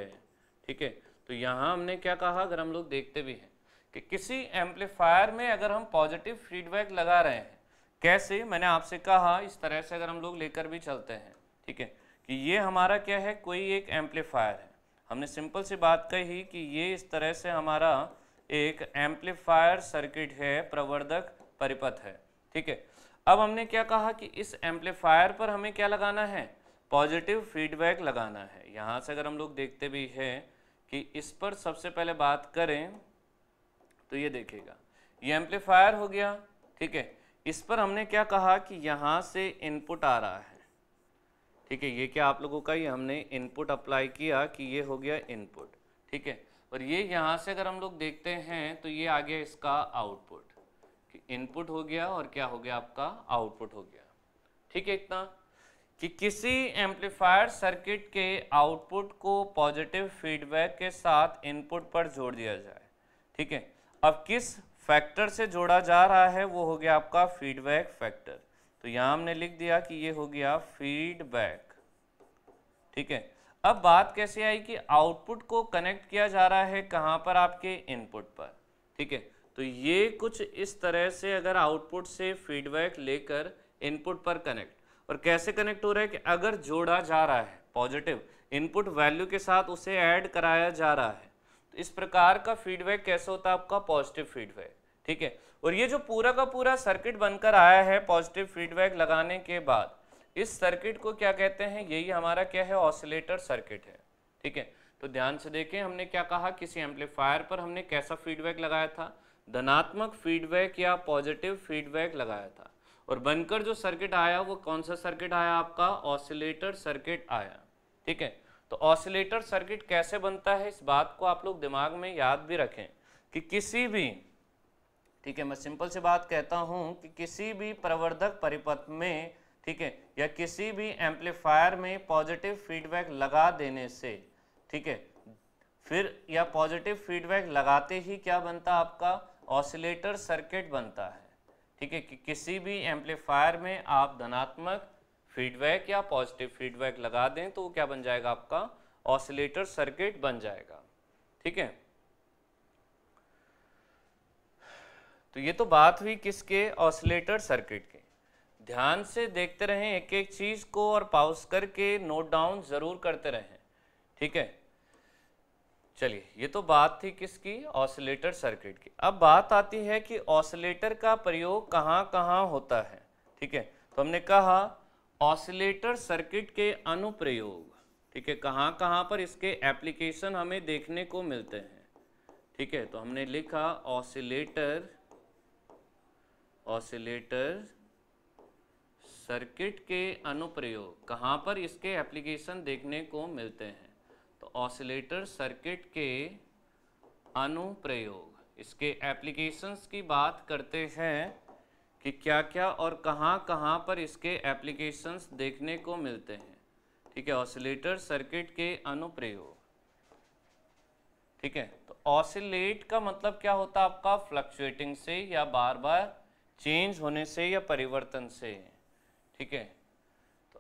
ठीक है तो यहाँ हमने क्या कहा अगर हम लोग देखते भी हैं कि किसी एम्पलीफायर में अगर हम पॉजिटिव फीडबैक लगा रहे हैं कैसे मैंने आपसे कहा इस तरह से अगर हम लोग लेकर भी चलते हैं ठीक है कि ये हमारा क्या है कोई एक एम्पलीफायर है हमने सिंपल सी बात कही कि ये इस तरह से हमारा एक एम्पलीफायर सर्किट है प्रवर्धक परिपथ है ठीक है अब हमने क्या कहा कि इस एम्पलीफायर पर हमें क्या लगाना है पॉजिटिव फीडबैक लगाना है यहाँ से अगर हम लोग देखते भी है कि इस पर सबसे पहले बात करें तो ये देखेगा ये एम्पलीफायर हो गया ठीक है इस पर हमने क्या कहा कि यहाँ से इनपुट आ रहा है ठीक है ये क्या आप लोगों का ही हमने इनपुट अप्लाई किया कि ये हो गया इनपुट ठीक है और ये यहाँ से अगर हम लोग देखते हैं तो ये आ गया इसका आउटपुट कि इनपुट हो गया और क्या हो गया आपका आउटपुट हो गया ठीक है इतना कि किसी एम्पलीफायर सर्किट के आउटपुट को पॉजिटिव फीडबैक के साथ इनपुट पर जोड़ दिया जाए ठीक है अब किस फैक्टर से जोड़ा जा रहा है वो हो गया आपका फीडबैक फैक्टर तो यहाँ हमने लिख दिया कि ये हो गया फीडबैक ठीक है अब बात कैसे आई कि आउटपुट को कनेक्ट किया जा रहा है कहाँ पर आपके इनपुट पर ठीक है तो ये कुछ इस तरह से अगर आउटपुट से फीडबैक लेकर इनपुट पर कनेक्ट और कैसे कनेक्ट हो रहा है कि अगर जोड़ा जा रहा है पॉजिटिव इनपुट वैल्यू के साथ उसे ऐड कराया जा रहा है तो इस प्रकार का फीडबैक कैसे होता है आपका पॉजिटिव फीडबैक ठीक है और ये जो पूरा का पूरा सर्किट बनकर आया है पॉजिटिव फीडबैक लगाने के बाद इस सर्किट को क्या कहते हैं यही हमारा क्या है ऑसिलेटर सर्किट है ठीक है तो ध्यान से देखें हमने क्या कहा किसी एम्पलीफायर पर हमने कैसा फीडबैक लगाया था धनात्मक फीडबैक या पॉजिटिव फीडबैक लगाया था और बनकर जो सर्किट आया वो कौन सा सर्किट आया आपका ऑसिलेटर सर्किट आया ठीक है तो ऑसिलेटर सर्किट कैसे बनता है इस बात को आप लोग दिमाग में याद भी रखें कि किसी भी ठीक है मैं सिंपल से बात कहता हूँ कि किसी भी प्रवर्धक परिपथ में ठीक है या किसी भी एम्पलीफायर में पॉजिटिव फीडबैक लगा देने से ठीक है फिर या पॉजिटिव फीडबैक लगाते ही क्या बनता आपका ऑसिलेटर सर्किट बनता है ठीक है कि किसी भी एम्पलीफायर में आप धनात्मक फीडबैक या पॉजिटिव फीडबैक लगा दें तो क्या बन जाएगा आपका ऑसिलेटर सर्किट बन जाएगा ठीक है तो ये तो बात हुई किसके ऑसिलेटर सर्किट के ध्यान से देखते रहें एक एक चीज़ को और पाउस करके नोट डाउन ज़रूर करते रहें ठीक है चलिए ये तो बात थी किसकी ऑसिलेटर सर्किट की अब बात आती है कि ऑसिलेटर का प्रयोग कहाँ कहाँ होता है ठीक है तो हमने कहा ऑसिलेटर सर्किट के अनुप्रयोग ठीक है कहाँ कहाँ पर इसके एप्लीकेशन हमें देखने को मिलते हैं ठीक है तो हमने लिखा ऑसिलेटर ऑसिलेटर सर्किट के अनुप्रयोग कहाँ पर इसके एप्लीकेशन देखने को मिलते हैं तो ऑसिलेटर सर्किट के अनुप्रयोग इसके एप्लीकेशंस की बात करते हैं कि क्या क्या और कहाँ कहाँ पर इसके एप्लीकेशंस देखने को मिलते हैं ठीक है ऑसिलेटर सर्किट के अनुप्रयोग ठीक है तो ऑसिलेट का मतलब क्या होता है आपका फ्लक्चुएटिंग से या बार बार चेंज होने से या परिवर्तन से ठीक है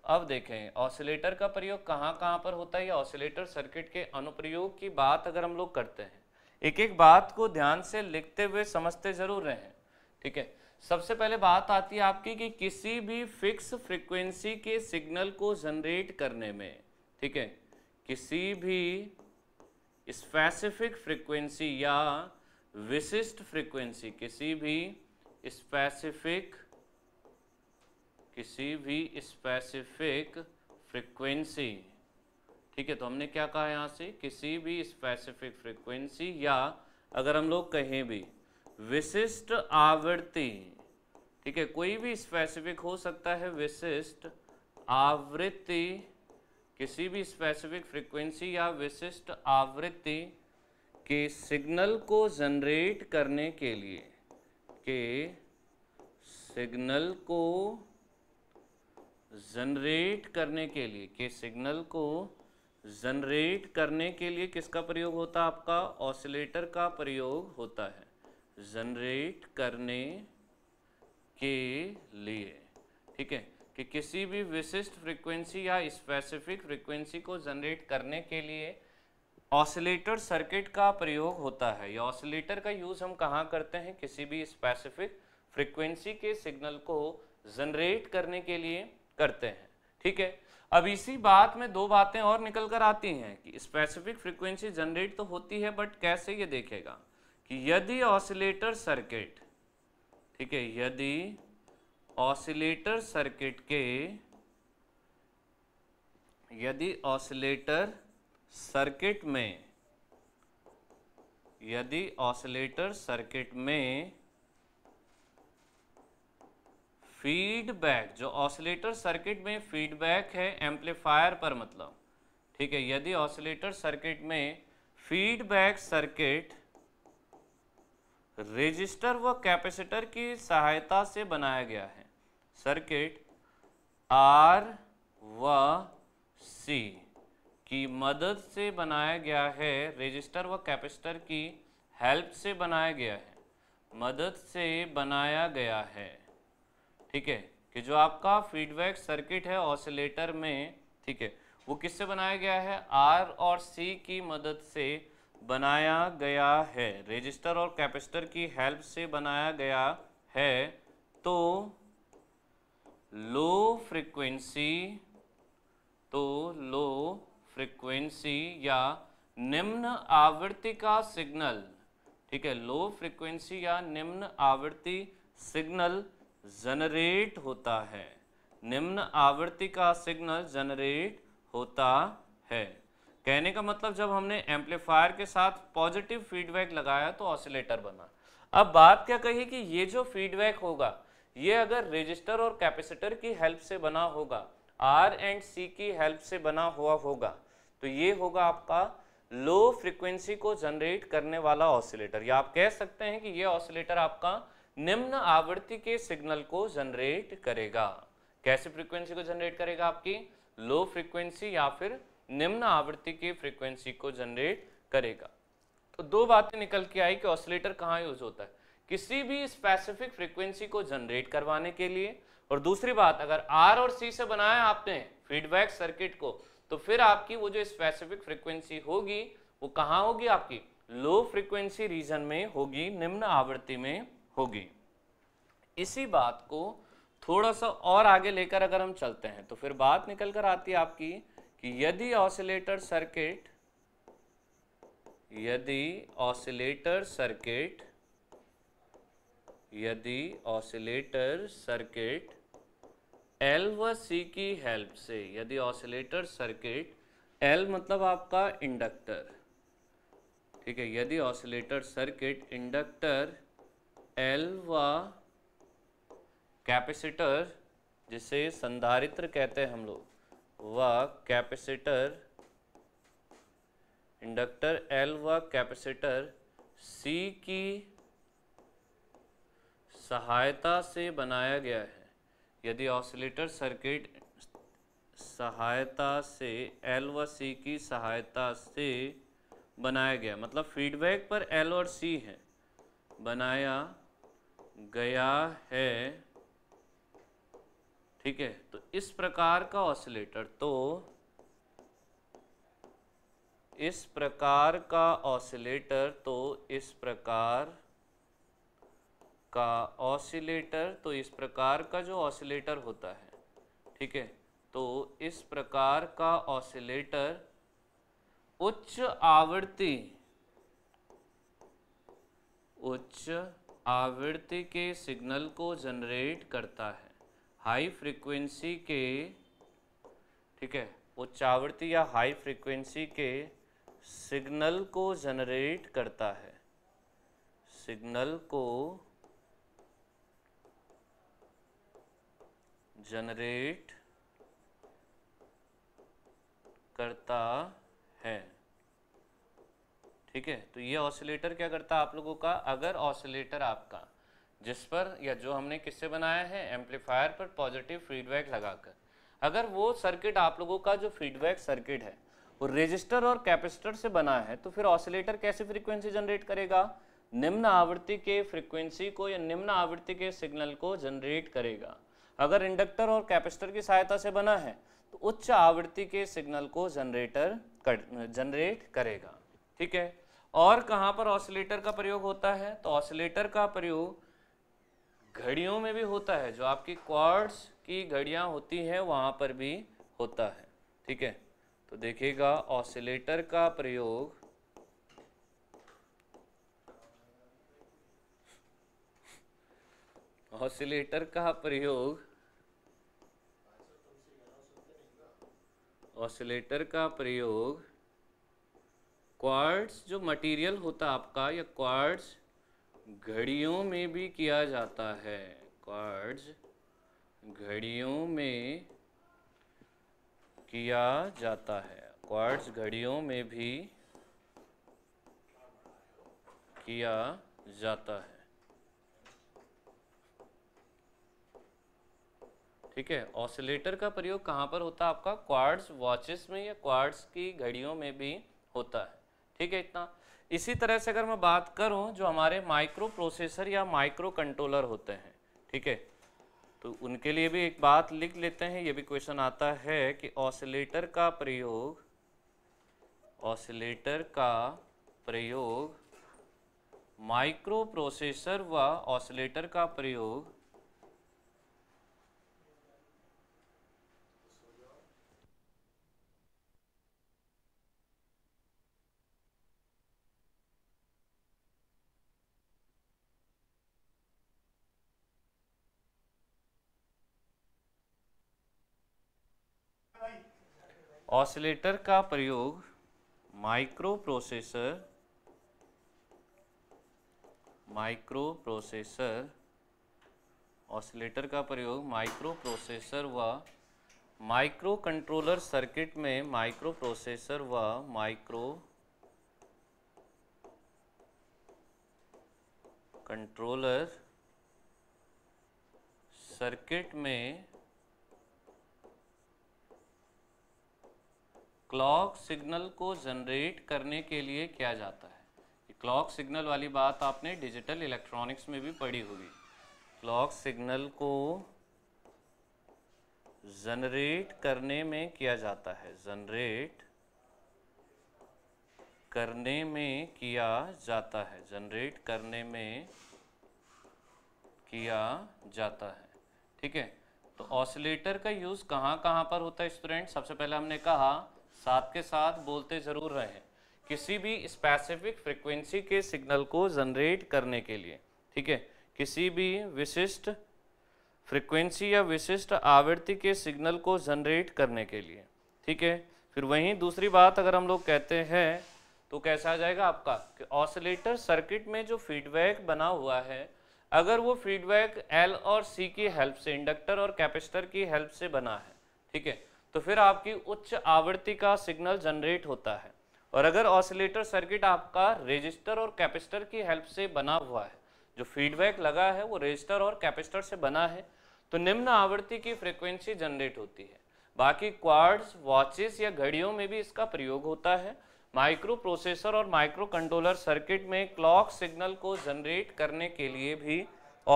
अब देखें ऑसिलेटर का प्रयोग कहाँ कहाँ पर होता है या ऑसिलेटर सर्किट के अनुप्रयोग की बात अगर हम लोग करते हैं एक एक बात को ध्यान से लिखते हुए समझते जरूर रहे ठीक है सबसे पहले बात आती है आपकी कि किसी भी फिक्स फ्रीक्वेंसी के सिग्नल को जनरेट करने में ठीक है किसी भी स्पेसिफिक फ्रीक्वेंसी या विशिष्ट फ्रीक्वेंसी किसी भी स्पेसिफिक किसी भी स्पेसिफिक फ्रीक्वेंसी ठीक है तो हमने क्या कहा यहाँ से किसी भी स्पेसिफिक फ्रीक्वेंसी या अगर हम लोग कहें भी विशिष्ट आवृत्ति ठीक है कोई भी स्पेसिफिक हो सकता है विशिष्ट आवृत्ति किसी भी स्पेसिफिक फ्रीक्वेंसी या विशिष्ट आवृत्ति के सिग्नल को जनरेट करने के लिए के सिग्नल को जनरेट करने के लिए के सिग्नल को जनरेट करने के लिए किसका प्रयोग होता है आपका ऑसिलेटर का प्रयोग होता है जनरेट करने के लिए ठीक है कि किसी भी विशिष्ट फ्रीक्वेंसी या स्पेसिफिक फ्रीक्वेंसी को जनरेट करने के लिए ऑसिलेटर सर्किट का प्रयोग होता है या ऑसिलेटर का यूज़ हम कहाँ करते हैं किसी भी स्पेसिफिक फ्रीक्वेंसी के सिग्नल को जनरेट करने के लिए करते हैं ठीक है अब इसी बात में दो बातें और निकल कर आती हैं कि स्पेसिफिक फ्रीक्वेंसी जनरेट तो होती है बट कैसे ये देखेगा कि यदि ऑसिलेटर सर्किट ठीक है यदि ऑसिलेटर सर्किट के यदि ऑसिलेटर सर्किट में यदि ऑसिलेटर सर्किट में फीडबैक जो ऑसिलेटर सर्किट में फीडबैक है एम्पलीफायर पर मतलब ठीक है यदि ऑसिलेटर सर्किट में फीडबैक सर्किट रजिस्टर व कैपेसिटर की सहायता से बनाया गया है सर्किट आर व सी की मदद से बनाया गया है रजिस्टर व कैपेसिटर की हेल्प से बनाया गया है मदद से बनाया गया है ठीक है कि जो आपका फीडबैक सर्किट है ऑसिलेटर में ठीक है वो किससे बनाया गया है आर और सी की मदद से बनाया गया है रेजिस्टर और कैपेसिटर की हेल्प से बनाया गया है तो लो फ्रिक्वेंसी तो लो फ्रिक्वेंसी या निम्न आवृत्ति का सिग्नल ठीक है लो फ्रिक्वेंसी या निम्न आवृत्ति सिग्नल जनरेट होता है निम्न आवृत्ति का सिग्नल जनरेट होता है कहने का मतलब जब हमने एम्पलीफायर के साथ पॉजिटिव फीडबैक लगाया तो ऑसिलेटर बना अब बात क्या कही कि ये जो फीडबैक होगा ये अगर रजिस्टर और कैपेसिटर की हेल्प से बना होगा आर एंड सी की हेल्प से बना हुआ होगा तो ये होगा आपका लो फ्रिक्वेंसी को जनरेट करने वाला ऑसिलेटर या आप कह सकते हैं कि ये ऑसिलेटर आपका निम्न आवृत्ति के सिग्नल को जनरेट करेगा कैसे फ्रीक्वेंसी को जनरेट करेगा आपकी लो फ्रीक्वेंसी या फिर निम्न आवृत्ति की फ्रीक्वेंसी को जनरेट करेगा तो दो बातें निकल के आई कि ऑसिलेटर कहाँ यूज होता है किसी भी स्पेसिफिक फ्रीक्वेंसी को जनरेट करवाने के लिए और दूसरी बात अगर आर और सी से बनाया आपने फीडबैक सर्किट को तो फिर आपकी वो जो स्पेसिफिक फ्रीक्वेंसी होगी वो कहाँ होगी आपकी लो फ्रीक्वेंसी रीजन में होगी निम्न आवृत्ति में होगी इसी बात को थोड़ा सा और आगे लेकर अगर हम चलते हैं तो फिर बात निकल कर आती है आपकी कि यदि ऑसिलेटर सर्किट यदि ऑसिलेटर सर्किट यदि ऑसिलेटर सर्किट एल व सी की हेल्प से यदि ऑसिलेटर सर्किट एल मतलब आपका इंडक्टर ठीक है यदि ऑसिलेटर सर्किट इंडक्टर एल व कैपेसिटर जिसे संधारित्र कहते हैं हम लोग व कैपेसिटर इंडक्टर एल व कैपेसिटर सी की सहायता से बनाया गया है यदि ऑसिलेटर सर्किट सहायता से एल व सी की सहायता से बनाया गया मतलब फीडबैक पर एल और सी है बनाया गया है ठीक है तो इस प्रकार का ऑसिलेटर तो इस प्रकार का ऑसिलेटर तो इस प्रकार का ऑसिलेटर तो इस प्रकार का जो ऑसिलेटर होता है ठीक है तो इस प्रकार का ऑसिलेटर उच्च आवृत्ति उच्च आवृत्ति के सिग्नल को जनरेट करता है हाई फ्रिक्वेंसी के ठीक है उच्च आवृत्ति या हाई फ्रिक्वेंसी के सिग्नल को जनरेट करता है सिग्नल को जनरेट करता है ठीक है तो ये ऑसिलेटर क्या करता है आप लोगों का अगर ऑसिलेटर आपका जिस पर या जो हमने किससे बनाया है एम्पलीफायर पर पॉजिटिव फीडबैक लगाकर अगर वो सर्किट आप लोगों का जो फीडबैक सर्किट है वो रजिस्टर और कैपेसिटर से बना है तो फिर ऑसिलेटर कैसे फ्रीक्वेंसी जनरेट करेगा निम्न आवृत्ति के फ्रीक्वेंसी को या निम्न आवृत्ति के सिग्नल को जनरेट करेगा अगर इंडक्टर और कैपेसिटर की सहायता से बना है तो उच्च आवृत्ति के सिग्नल को जनरेटर कर, जनरेट करेगा ठीक है और कहां पर ऑसिलेटर का प्रयोग होता है तो ऑसिलेटर का प्रयोग घड़ियों में भी होता है जो आपकी क्वार्ट्स की घड़ियां होती हैं वहां पर भी होता है ठीक है तो देखिएगा ऑसिलेटर का प्रयोग ऑसिलेटर का प्रयोग ऑसिलेटर का प्रयोग क्वार्ट्स जो मटेरियल होता है आपका या क्वार्ट्स घड़ियों में भी किया जाता है क्वार्ट्स घड़ियों में किया जाता है क्वार्ट्स घड़ियों में भी किया जाता है ठीक है ऑसिलेटर का प्रयोग कहाँ पर होता है आपका क्वार्ट्स वॉचेस में या क्वार्ट्स की घड़ियों में भी होता है ठीक है इतना इसी तरह से अगर मैं बात करूं जो हमारे माइक्रो प्रोसेसर या माइक्रो कंट्रोलर होते हैं ठीक है तो उनके लिए भी एक बात लिख लेते हैं ये भी क्वेश्चन आता है कि ऑसिलेटर का प्रयोग ऑसिलेटर का प्रयोग माइक्रो प्रोसेसर व ऑसिलेटर का प्रयोग ऑसिलेटर का प्रयोग माइक्रोप्रोसेसर माइक्रोप्रोसेसर ऑसिलेटर का प्रयोग माइक्रोप्रोसेसर व माइक्रो कंट्रोलर सर्किट में माइक्रोप्रोसेसर व माइक्रो कंट्रोलर सर्किट में क्लॉक सिग्नल को जनरेट करने के लिए किया जाता है क्लॉक सिग्नल वाली बात आपने डिजिटल इलेक्ट्रॉनिक्स में भी पढ़ी होगी क्लॉक सिग्नल को जनरेट करने में किया जाता है जनरेट करने में किया जाता है जनरेट करने में किया जाता है ठीक है तो ऑसिलेटर का यूज़ कहाँ कहाँ पर होता है स्टूडेंट सबसे पहले हमने कहा साथ के साथ बोलते ज़रूर रहें किसी भी स्पेसिफिक फ्रिक्वेंसी के सिग्नल को जनरेट करने के लिए ठीक है किसी भी विशिष्ट फ्रिक्वेंसी या विशिष्ट आवृत्ति के सिग्नल को जनरेट करने के लिए ठीक है फिर वहीं दूसरी बात अगर हम लोग कहते हैं तो कैसा आ जाएगा आपका कि ऑसिलेटर सर्किट में जो फीडबैक बना हुआ है अगर वो फीडबैक एल और सी की हेल्प से इंडक्टर और कैपेसिटर की हेल्प से बना है ठीक है तो फिर आपकी उच्च आवृत्ति का सिग्नल जनरेट होता है और अगर ऑसिलेटर सर्किट आपका रजिस्टर और कैपेसिटर की हेल्प से बना हुआ है जो फीडबैक लगा है वो रजिस्टर और कैपेसिटर से बना है तो निम्न आवृत्ति की फ्रिक्वेंसी जनरेट होती है बाकी क्वार्ड्स वॉचेस या घड़ियों में भी इसका प्रयोग होता है माइक्रो प्रोसेसर और माइक्रो कंट्रोलर सर्किट में क्लॉक सिग्नल को जनरेट करने के लिए भी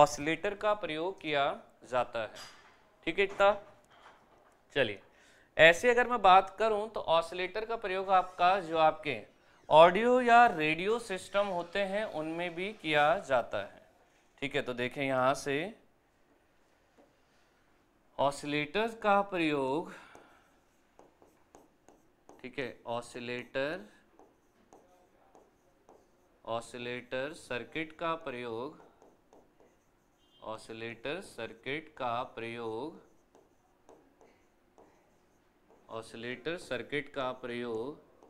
ऑसिलेटर का प्रयोग किया जाता है ठीक है इतना चलिए ऐसे अगर मैं बात करूं तो ऑसिलेटर का प्रयोग आपका जो आपके ऑडियो या रेडियो सिस्टम होते हैं उनमें भी किया जाता है ठीक है तो देखें यहां से ऑसिलेटर का प्रयोग ठीक है ऑसिलेटर ऑसिलेटर सर्किट का प्रयोग ऑसिलेटर सर्किट का प्रयोग ऑसिलेटर सर्किट का प्रयोग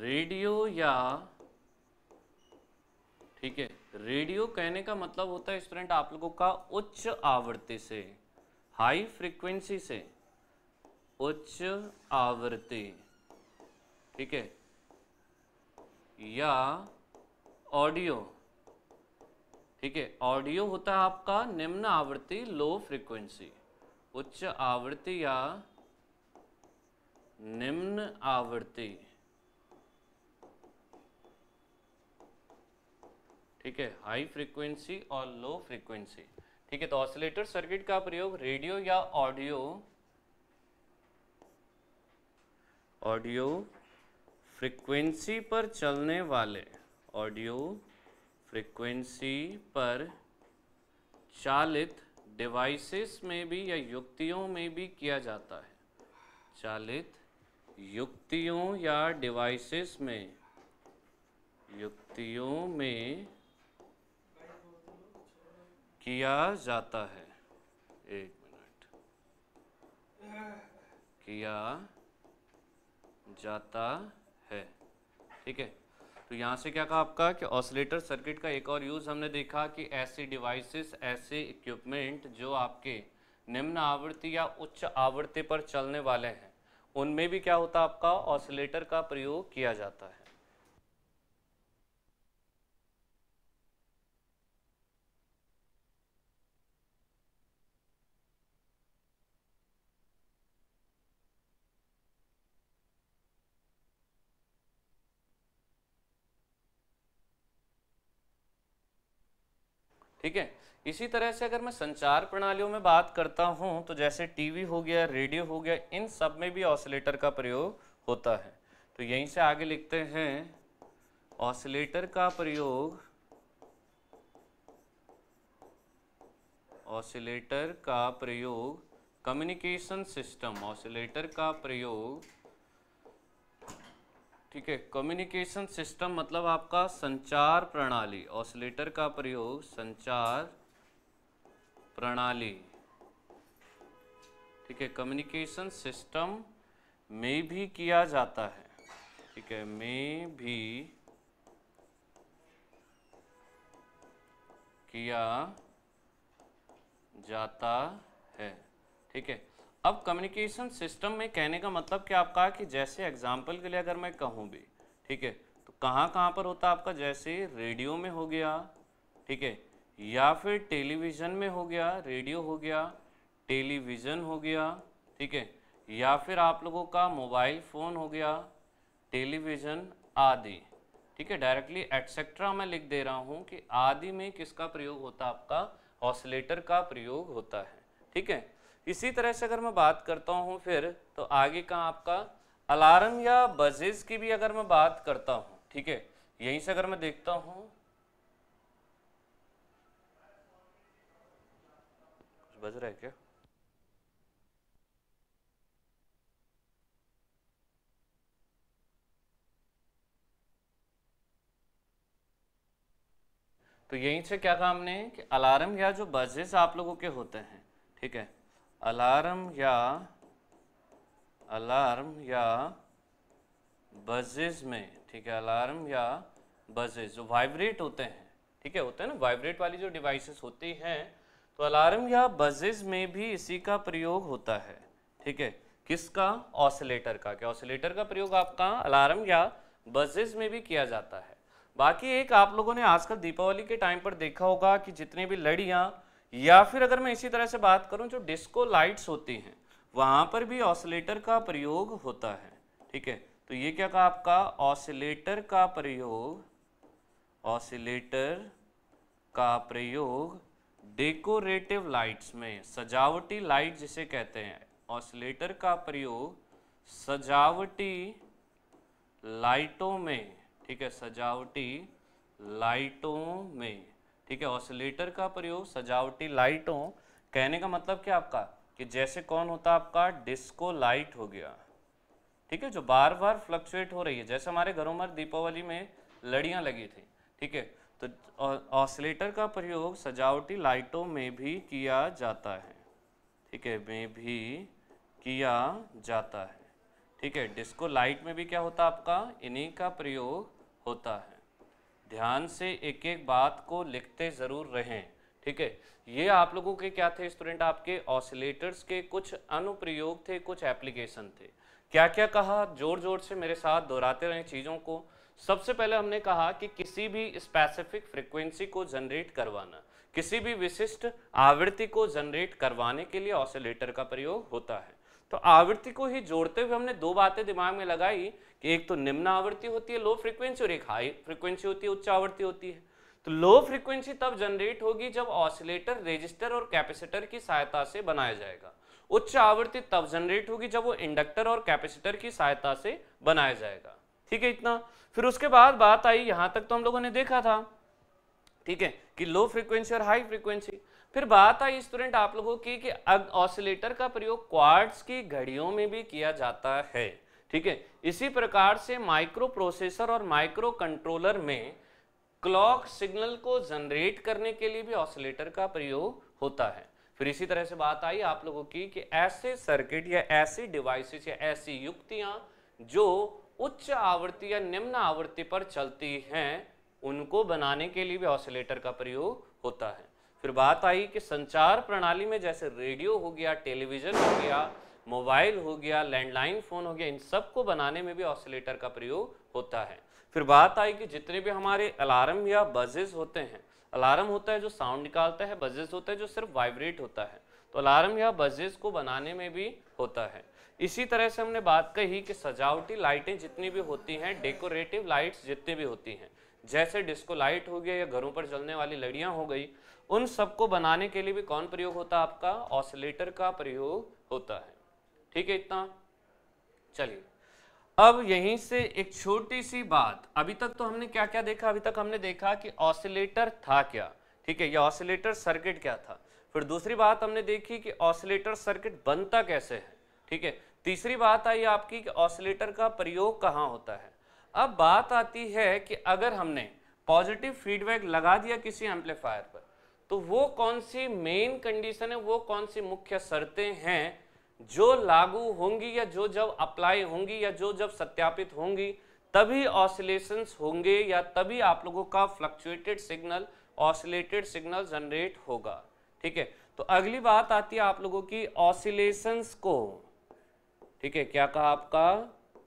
रेडियो या ठीक है रेडियो कहने का मतलब होता है स्टूडेंट आप लोगों का उच्च आवृत्ति से हाई फ्रीक्वेंसी से उच्च आवृत्ति ठीक है या ऑडियो ठीक है ऑडियो होता है आपका निम्न आवृत्ति लो फ्रीक्वेंसी उच्च आवृत्ति या निम्न आवृत्ति ठीक है हाई फ्रीक्वेंसी और लो फ्रीक्वेंसी ठीक है तो ऑसिलेटर सर्किट का प्रयोग रेडियो या ऑडियो ऑडियो फ्रीक्वेंसी पर चलने वाले ऑडियो फ्रीक्वेंसी पर चालित डिवाइसेस में भी या युक्तियों में भी किया जाता है चालित युक्तियों या डिवाइसेस में युक्तियों में किया जाता है एक मिनट किया जाता है ठीक है तो यहाँ से क्या कहा आपका कि ऑसिलेटर सर्किट का एक और यूज़ हमने देखा कि ऐसे डिवाइसेस ऐसे इक्विपमेंट जो आपके निम्न आवृत्ति या उच्च आवृत्ति पर चलने वाले हैं उनमें भी क्या होता है आपका ऑसिलेटर का प्रयोग किया जाता है ठीक है इसी तरह से अगर मैं संचार प्रणालियों में बात करता हूँ तो जैसे टीवी हो गया रेडियो हो गया इन सब में भी ऑसिलेटर का प्रयोग होता है तो यहीं से आगे लिखते हैं ऑसिलेटर का प्रयोग ऑसिलेटर का प्रयोग कम्युनिकेशन सिस्टम ऑसिलेटर का प्रयोग ठीक है कम्युनिकेशन सिस्टम मतलब आपका संचार प्रणाली ऑसिलेटर का प्रयोग संचार प्रणाली ठीक है कम्युनिकेशन सिस्टम में भी किया जाता है ठीक है में भी किया जाता है ठीक है अब कम्युनिकेशन सिस्टम में कहने का मतलब क्या आपका कि जैसे एग्जाम्पल के लिए अगर मैं कहूँ भी ठीक है तो कहाँ कहाँ पर होता है आपका जैसे रेडियो में हो गया ठीक है या फिर टेलीविज़न में हो गया रेडियो हो गया टेलीविज़न हो गया ठीक है या फिर आप लोगों का मोबाइल फ़ोन हो गया टेलीविज़न आदि ठीक है डायरेक्टली एटसेट्रा मैं लिख दे रहा हूँ कि आदि में किसका प्रयोग होता है आपका ऑसिलेटर का प्रयोग होता है ठीक है इसी तरह से अगर मैं बात करता हूँ फिर तो आगे का आपका अलार्म या बजेज की भी अगर मैं बात करता हूँ ठीक है यहीं से अगर मैं देखता हूँ बज रहा है क्या तो यहीं से क्या काम ने कि अलार्म या जो बजेस आप लोगों के होते हैं ठीक है अलार्म या अलार्म या बजेज में ठीक है अलार्म या बजेज जो वाइब्रेट होते हैं ठीक है होते हैं ना वाइब्रेट वाली जो डिवाइसेस होती हैं तो अलार्म या बजेज में भी इसी का प्रयोग होता है ठीक है किसका ऑसिलेटर का क्या ऑसिलेटर का प्रयोग आपका अलार्म या बजेज में भी किया जाता है बाकी एक आप लोगों ने आजकल दीपावली के टाइम पर देखा होगा कि जितनी भी लड़ियाँ या फिर अगर मैं इसी तरह से बात करूं जो डिस्को लाइट्स होती हैं वहां पर भी ऑसिलेटर का प्रयोग होता है ठीक है तो ये क्या कहा आपका ऑसिलेटर का प्रयोग ऑसिलेटर का प्रयोग डेकोरेटिव लाइट्स में सजावटी लाइट जिसे कहते हैं ऑसिलेटर का प्रयोग सजावटी लाइटों में ठीक है सजावटी लाइटों में ठीक है ऑसिलेटर का प्रयोग सजावटी लाइटों कहने का मतलब क्या आपका कि जैसे कौन होता आपका डिस्को लाइट हो गया ठीक है जो बार बार फ्लक्चुएट हो रही है जैसे हमारे घरों में दीपावली में लड़ियाँ लगी थी ठीक है तो ऑसिलेटर का प्रयोग सजावटी लाइटों में भी किया जाता है ठीक है में भी किया जाता है ठीक है डिस्को लाइट में भी क्या होता है आपका इन्हीं का प्रयोग होता है ध्यान से एक एक बात को लिखते ज़रूर रहें ठीक है ये आप लोगों के क्या थे स्टूडेंट आपके ऑसिलेटर्स के कुछ अनुप्रयोग थे कुछ एप्लीकेशन थे क्या क्या कहा जोर जोर से मेरे साथ दोहराते रहें चीज़ों को सबसे पहले हमने कहा कि किसी भी स्पेसिफिक फ्रिक्वेंसी को जनरेट करवाना किसी भी विशिष्ट आवृत्ति को जनरेट करवाने के लिए ऑसिलेटर का प्रयोग होता है तो आवृत्ति को ही जोड़ते हुए हमने दो बातें दिमाग में लगाई कि एक तो निम्न आवृत्ति होती है लो फ्रिक्वेंसी और एक हाई फ्रिक्वेंसी होती है उच्च आवृत्ति होती है तो लो फ्रिक्वेंसी तब जनरेट होगी जब ऑसिलेटर रेजिस्टर और कैपेसिटर की सहायता से बनाया जाएगा उच्च आवृत्ति तब जनरेट होगी जब वो इंडक्टर और कैपेसिटर की सहायता से बनाया जाएगा ठीक है इतना फिर उसके बाद बात आई यहां तक तो हम लोगों ने देखा था ठीक है कि लो फ्रिक्वेंसी और हाई फ्रिक्वेंसी फिर बात आई स्टूडेंट आप लोगों की कि ऑसिलेटर का प्रयोग क्वार्ट्स की घड़ियों में भी किया जाता है ठीक है इसी प्रकार से माइक्रो प्रोसेसर और माइक्रो कंट्रोलर में क्लॉक सिग्नल को जनरेट करने के लिए भी ऑसिलेटर का प्रयोग होता है फिर इसी तरह से बात आई आप लोगों की कि ऐसे सर्किट या ऐसी डिवाइसेस या ऐसी युक्तियां जो उच्च आवृत्ति या निम्न आवृत्ति पर चलती हैं उनको बनाने के लिए भी ऑसिलेटर का प्रयोग होता है फिर बात आई कि संचार प्रणाली में जैसे रेडियो हो गया टेलीविज़न हो गया मोबाइल हो गया लैंडलाइन फ़ोन हो गया इन सब को बनाने में भी ऑसिलेटर का प्रयोग होता है फिर बात आई कि जितने भी हमारे अलार्म या बजेस होते हैं अलार्म होता है जो साउंड निकालता है बजेस होता है जो सिर्फ वाइब्रेट होता है तो अलार्म या बजेस को बनाने में भी होता है इसी तरह से हमने बात कही कि सजावटी लाइटें जितनी भी होती हैं डेकोरेटिव लाइट्स जितनी भी होती हैं जैसे डिस्को लाइट हो गया या घरों पर जलने वाली लड़ियां हो गई उन सबको बनाने के लिए भी कौन प्रयोग होता है आपका ऑसिलेटर का प्रयोग होता है ठीक है इतना चलिए अब यहीं से एक छोटी सी बात अभी तक तो हमने क्या क्या देखा अभी तक हमने देखा कि ऑसिलेटर था क्या ठीक है या ऑसिलेटर सर्किट क्या था फिर दूसरी बात हमने देखी कि ऑसिलेटर सर्किट बनता कैसे है ठीक है तीसरी बात आई आपकी कि ऑसिलेटर का प्रयोग कहाँ होता है अब बात आती है कि अगर हमने पॉजिटिव फीडबैक लगा दिया किसी एम्पलीफायर पर तो वो कौन सी मेन कंडीशन है वो कौन सी मुख्य शर्तें हैं जो लागू होंगी या जो जब अप्लाई होंगी या जो जब सत्यापित होंगी तभी ऑसिलेशंस होंगे या तभी आप लोगों का fluctuated signal oscillated signal generate होगा ठीक है तो अगली बात आती है आप लोगों की ऑसिलेशंस को ठीक है क्या कहा आपका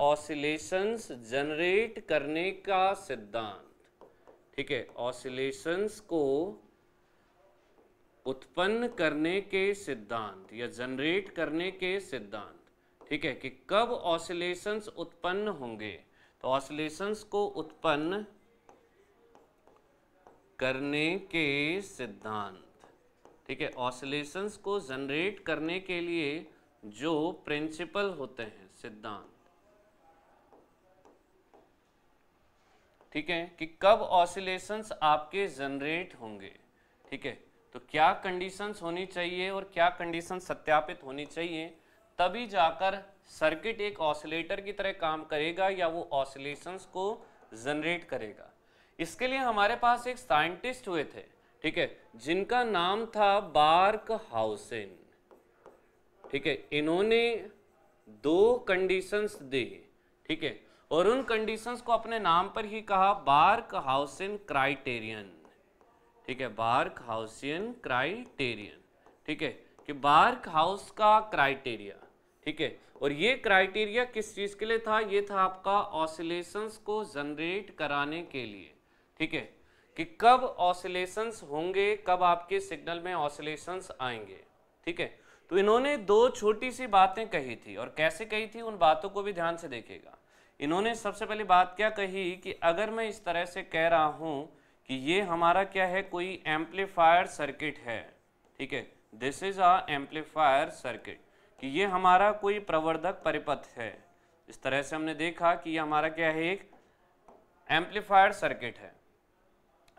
ऑसिलेशंस जनरेट करने का सिद्धांत ठीक है ऑसिलेशंस को उत्पन्न करने के सिद्धांत या जनरेट करने के सिद्धांत ठीक है कि कब ऑसिलेशंस उत्पन्न होंगे तो ऑसिलेशंस को उत्पन्न करने के सिद्धांत ठीक है ऑसिलेशंस को जनरेट करने के लिए जो प्रिंसिपल होते हैं सिद्धांत ठीक है कि कब ऑसिलेशंस आपके जनरेट होंगे ठीक है तो क्या कंडीशंस होनी चाहिए और क्या कंडीशन सत्यापित होनी चाहिए तभी जाकर सर्किट एक ऑसिलेटर की तरह काम करेगा या वो ऑसिलेशंस को जनरेट करेगा इसके लिए हमारे पास एक साइंटिस्ट हुए थे ठीक है जिनका नाम था बार्क हाउसेन ठीक है इन्होंने दो कंडीशंस दी ठीक है और उन कंडीशंस को अपने नाम पर ही कहा बार्क हाउसिन क्राइटेरियन ठीक है बार्क हाउसियन क्राइटेरियन ठीक है कि बार्क हाउस का क्राइटेरिया ठीक है और ये क्राइटेरिया किस चीज़ के लिए था ये था आपका ऑसिलेशंस को जनरेट कराने के लिए ठीक है कि कब ऑसिलेशंस होंगे कब आपके सिग्नल में ऑसिलेशंस आएंगे ठीक है तो इन्होंने दो छोटी सी बातें कही थी और कैसे कही थी उन बातों को भी ध्यान से देखेगा इन्होंने सबसे पहले बात क्या कही कि अगर मैं इस तरह से कह रहा हूँ कि ये हमारा क्या है कोई एम्पलीफायर सर्किट है ठीक है this is a amplifier circuit कि ये हमारा कोई प्रवर्धक परिपथ है इस तरह से हमने देखा कि ये हमारा क्या है एक एम्पलीफायर सर्किट है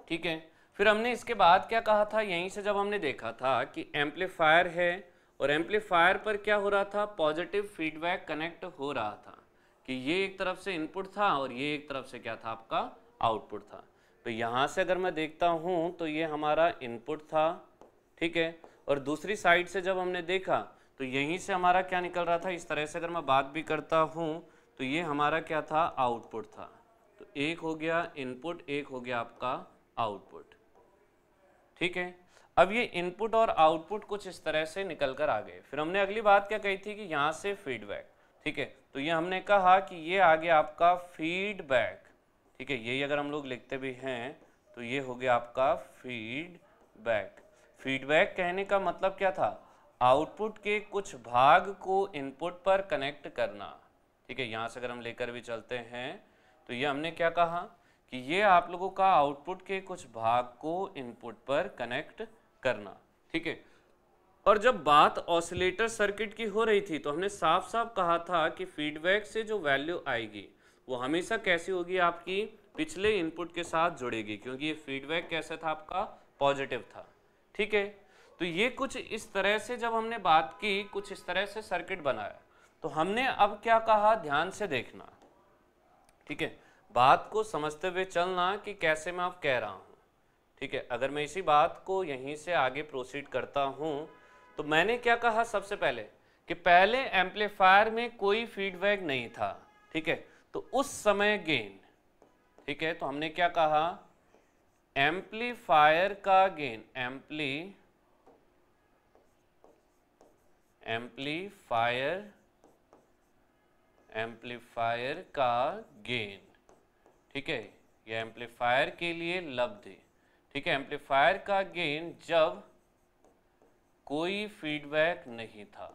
ठीक है फिर हमने इसके बाद क्या कहा था यहीं से जब हमने देखा था कि एम्पलीफायर है और एम्पलीफायर पर क्या हो रहा था पॉजिटिव फीडबैक कनेक्ट हो रहा था कि ये एक तरफ से इनपुट था और ये एक तरफ से क्या था आपका आउटपुट था तो यहाँ से अगर मैं देखता हूँ तो ये हमारा इनपुट था ठीक है और दूसरी साइड से जब हमने देखा तो यहीं से हमारा क्या निकल रहा था इस तरह से अगर मैं बात भी करता हूँ तो ये हमारा क्या था आउटपुट था तो एक हो गया इनपुट एक हो गया आपका आउटपुट ठीक है अब ये इनपुट और आउटपुट कुछ इस तरह से निकल कर आ गए फिर हमने अगली बात क्या कही थी कि यहाँ से फीडबैक ठीक है तो ये हमने कहा कि ये आ गया आपका फीडबैक ठीक है यही अगर हम लोग लिखते भी हैं तो ये हो गया आपका फीडबैक फीडबैक कहने का मतलब क्या था आउटपुट के कुछ भाग को इनपुट पर कनेक्ट करना ठीक है यहाँ से अगर हम लेकर भी चलते हैं तो ये हमने क्या कहा कि ये आप लोगों का आउटपुट के कुछ भाग को इनपुट पर कनेक्ट करना ठीक है और जब बात ऑसिलेटर सर्किट की हो रही थी तो हमने साफ साफ कहा था कि फीडबैक से जो वैल्यू आएगी वो हमेशा कैसी होगी आपकी पिछले इनपुट के साथ जुड़ेगी क्योंकि ये फीडबैक कैसा था आपका पॉजिटिव था ठीक है तो ये कुछ इस तरह से जब हमने बात की कुछ इस तरह से सर्किट बनाया तो हमने अब क्या कहा ध्यान से देखना ठीक है बात को समझते हुए चलना कि कैसे मैं आप कह रहा हूँ ठीक है अगर मैं इसी बात को यहीं से आगे प्रोसीड करता हूँ तो मैंने क्या कहा सबसे पहले कि पहले एम्पलीफायर में कोई फीडबैक नहीं था ठीक है तो उस समय गेन ठीक है तो हमने क्या कहा एम्पलीफायर का गेन एम्पली एम्पलीफायर एम्पलीफायर का गेन ठीक है ये एम्पलीफायर के लिए लब्ध ठीक है एम्पलीफायर का गेन जब कोई फीडबैक नहीं था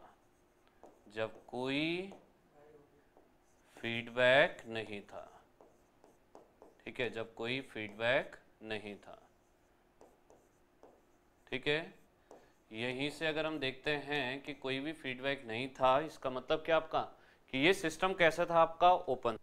जब कोई फीडबैक नहीं था ठीक है जब कोई फीडबैक नहीं था ठीक है यहीं से अगर हम देखते हैं कि कोई भी फीडबैक नहीं था इसका मतलब क्या आपका कि ये सिस्टम कैसा था आपका ओपन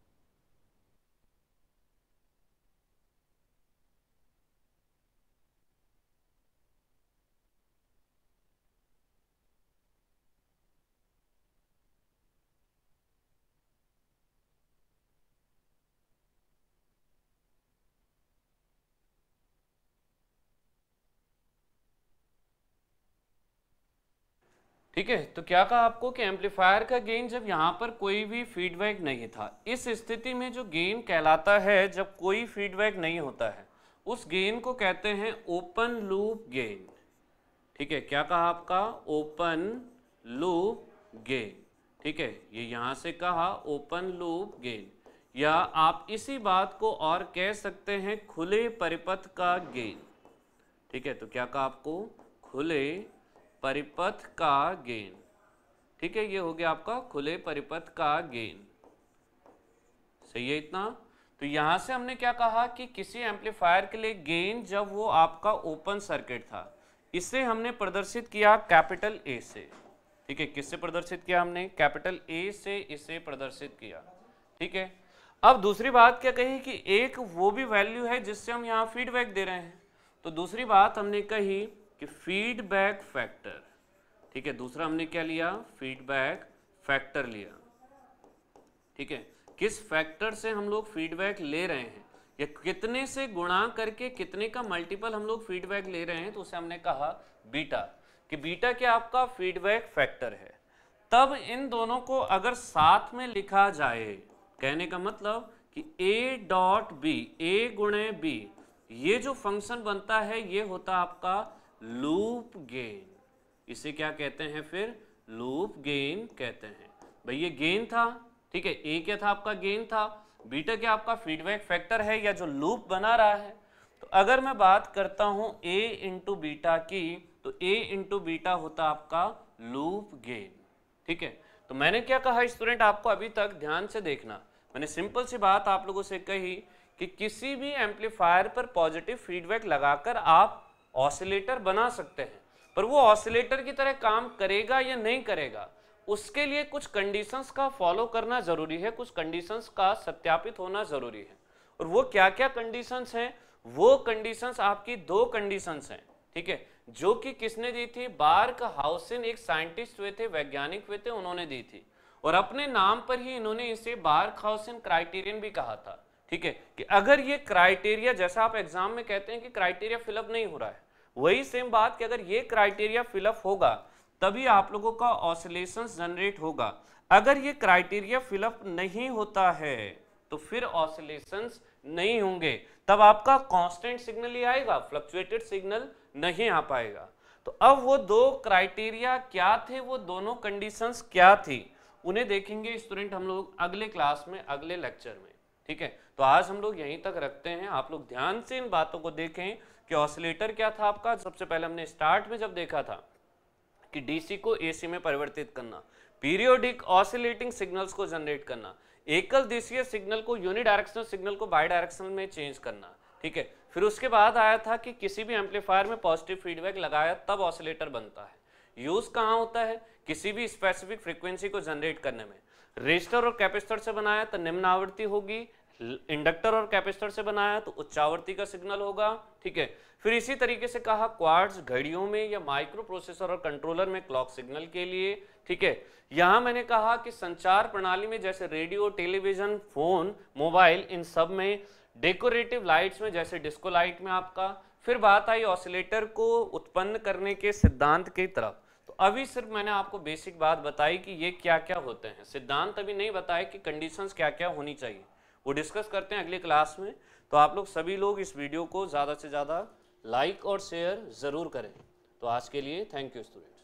ठीक है तो क्या कहा आपको कि एम्पलीफायर का गेन जब यहाँ पर कोई भी फीडबैक नहीं था इस स्थिति में जो गेन कहलाता है जब कोई फीडबैक नहीं होता है उस गेन को कहते हैं ओपन लूप गेन ठीक है क्या कहा आपका ओपन लूप गेन ठीक है ये यहाँ से कहा ओपन लूप गेन या आप इसी बात को और कह सकते हैं खुले परिपथ का गेन ठीक है तो क्या कहा आपको खुले परिपथ का गेन ठीक है ये हो गया आपका खुले परिपथ का गेन सही है इतना तो यहां से हमने क्या कहा कि किसी एम्पलीफायर के लिए गेन जब वो आपका ओपन सर्किट था इसे हमने प्रदर्शित किया कैपिटल ए से ठीक है किससे प्रदर्शित किया हमने कैपिटल ए से इसे प्रदर्शित किया ठीक है अब दूसरी बात क्या कही कि एक वो भी वैल्यू है जिससे हम यहाँ फीडबैक दे रहे हैं तो दूसरी बात हमने कही कि फीडबैक फैक्टर ठीक है दूसरा हमने क्या लिया फीडबैक फैक्टर लिया ठीक है किस फैक्टर से हम लोग फीडबैक ले रहे हैं या कितने से गुणा करके कितने का मल्टीपल हम लोग फीडबैक ले रहे हैं तो उसे हमने कहा बीटा कि बीटा क्या आपका फीडबैक फैक्टर है तब इन दोनों को अगर साथ में लिखा जाए कहने का मतलब कि ए डॉट बी ए गुणे बी ये जो फंक्शन बनता है ये होता आपका लूप गेन इसे क्या कहते हैं फिर लूप गेन कहते हैं भाई ये गेन था ठीक है ए क्या था आपका गेन था बीटा क्या आपका फीडबैक फैक्टर है या जो लूप बना रहा है तो अगर मैं बात करता हूं ए इंटू बीटा की तो ए इंटू बीटा होता आपका लूप गेन ठीक है तो मैंने क्या कहा स्टूडेंट आपको अभी तक ध्यान से देखना मैंने सिंपल सी बात आप लोगों से कही कि किसी भी एम्पलीफायर पर पॉजिटिव फीडबैक लगाकर आप ऑसिलेटर बना सकते हैं पर वो ऑसिलेटर की तरह काम करेगा या नहीं करेगा उसके लिए कुछ कंडीशंस का फॉलो करना ज़रूरी है कुछ कंडीशंस का सत्यापित होना ज़रूरी है और वो क्या क्या कंडीशंस हैं वो कंडीशंस आपकी दो कंडीशंस हैं ठीक है जो कि किसने दी थी बार्क हाउसिन एक साइंटिस्ट हुए थे वैज्ञानिक हुए थे उन्होंने दी थी और अपने नाम पर ही इन्होंने इसे बार्क हाउसिन क्राइटेरियन भी कहा था ठीक है कि अगर ये क्राइटेरिया जैसा आप एग्जाम में कहते हैं कि क्राइटेरिया फिलअप नहीं हो रहा है वही सेम बात कि अगर ये क्राइटेरिया फिलअप होगा तभी आप लोगों का ऑसिलेशन जनरेट होगा अगर ये क्राइटेरिया फिलअप नहीं होता है तो फिर ऑसिलेशन नहीं होंगे तब आपका कांस्टेंट सिग्नल ही आएगा फ्लक्चुएटेड सिग्नल नहीं आ पाएगा तो अब वो दो क्राइटेरिया क्या थे वो दोनों कंडीशंस क्या थी उन्हें देखेंगे स्टूडेंट हम लोग अगले क्लास में अगले लेक्चर में ठीक है तो आज हम लोग यहीं तक रखते हैं आप लोग ध्यान से इन बातों को देखें कि ऑसिलेटर क्या था आपका सबसे पहले हमने स्टार्ट में जब देखा था कि डीसी को एसी में परिवर्तित करना पीरियोडिक ऑसिलेटिंग सिग्नल्स को जनरेट करना एकल देशीय सिग्नल को यूनिडायरेक्शनल सिग्नल को बाई डायरेक्शनल में चेंज करना ठीक है फिर उसके बाद आया था कि किसी भी एम्पलीफायर में पॉजिटिव फीडबैक लगाया तब ऑसिलेटर बनता है यूज़ कहाँ होता है किसी भी स्पेसिफिक फ्रीक्वेंसी को जनरेट करने में रजिस्टर और कैपेसिटर से बनाया तो निम्न आवृत्ति होगी इंडक्टर और कैपेसिटर से बनाया तो उच्चावर्ती का सिग्नल होगा ठीक है फिर इसी तरीके से कहा क्वार्ट्स घड़ियों में या माइक्रो प्रोसेसर और कंट्रोलर में क्लॉक सिग्नल के लिए ठीक है यहाँ मैंने कहा कि संचार प्रणाली में जैसे रेडियो टेलीविजन फोन मोबाइल इन सब में डेकोरेटिव लाइट्स में जैसे डिस्को लाइट में आपका फिर बात आई ऑसिलेटर को उत्पन्न करने के सिद्धांत की तरफ तो अभी सिर्फ मैंने आपको बेसिक बात बताई कि ये क्या क्या होते हैं सिद्धांत अभी नहीं बताया कि कंडीशंस क्या क्या होनी चाहिए वो डिस्कस करते हैं अगले क्लास में तो आप लोग सभी लोग इस वीडियो को ज़्यादा से ज़्यादा लाइक और शेयर ज़रूर करें तो आज के लिए थैंक यू स्टूडेंट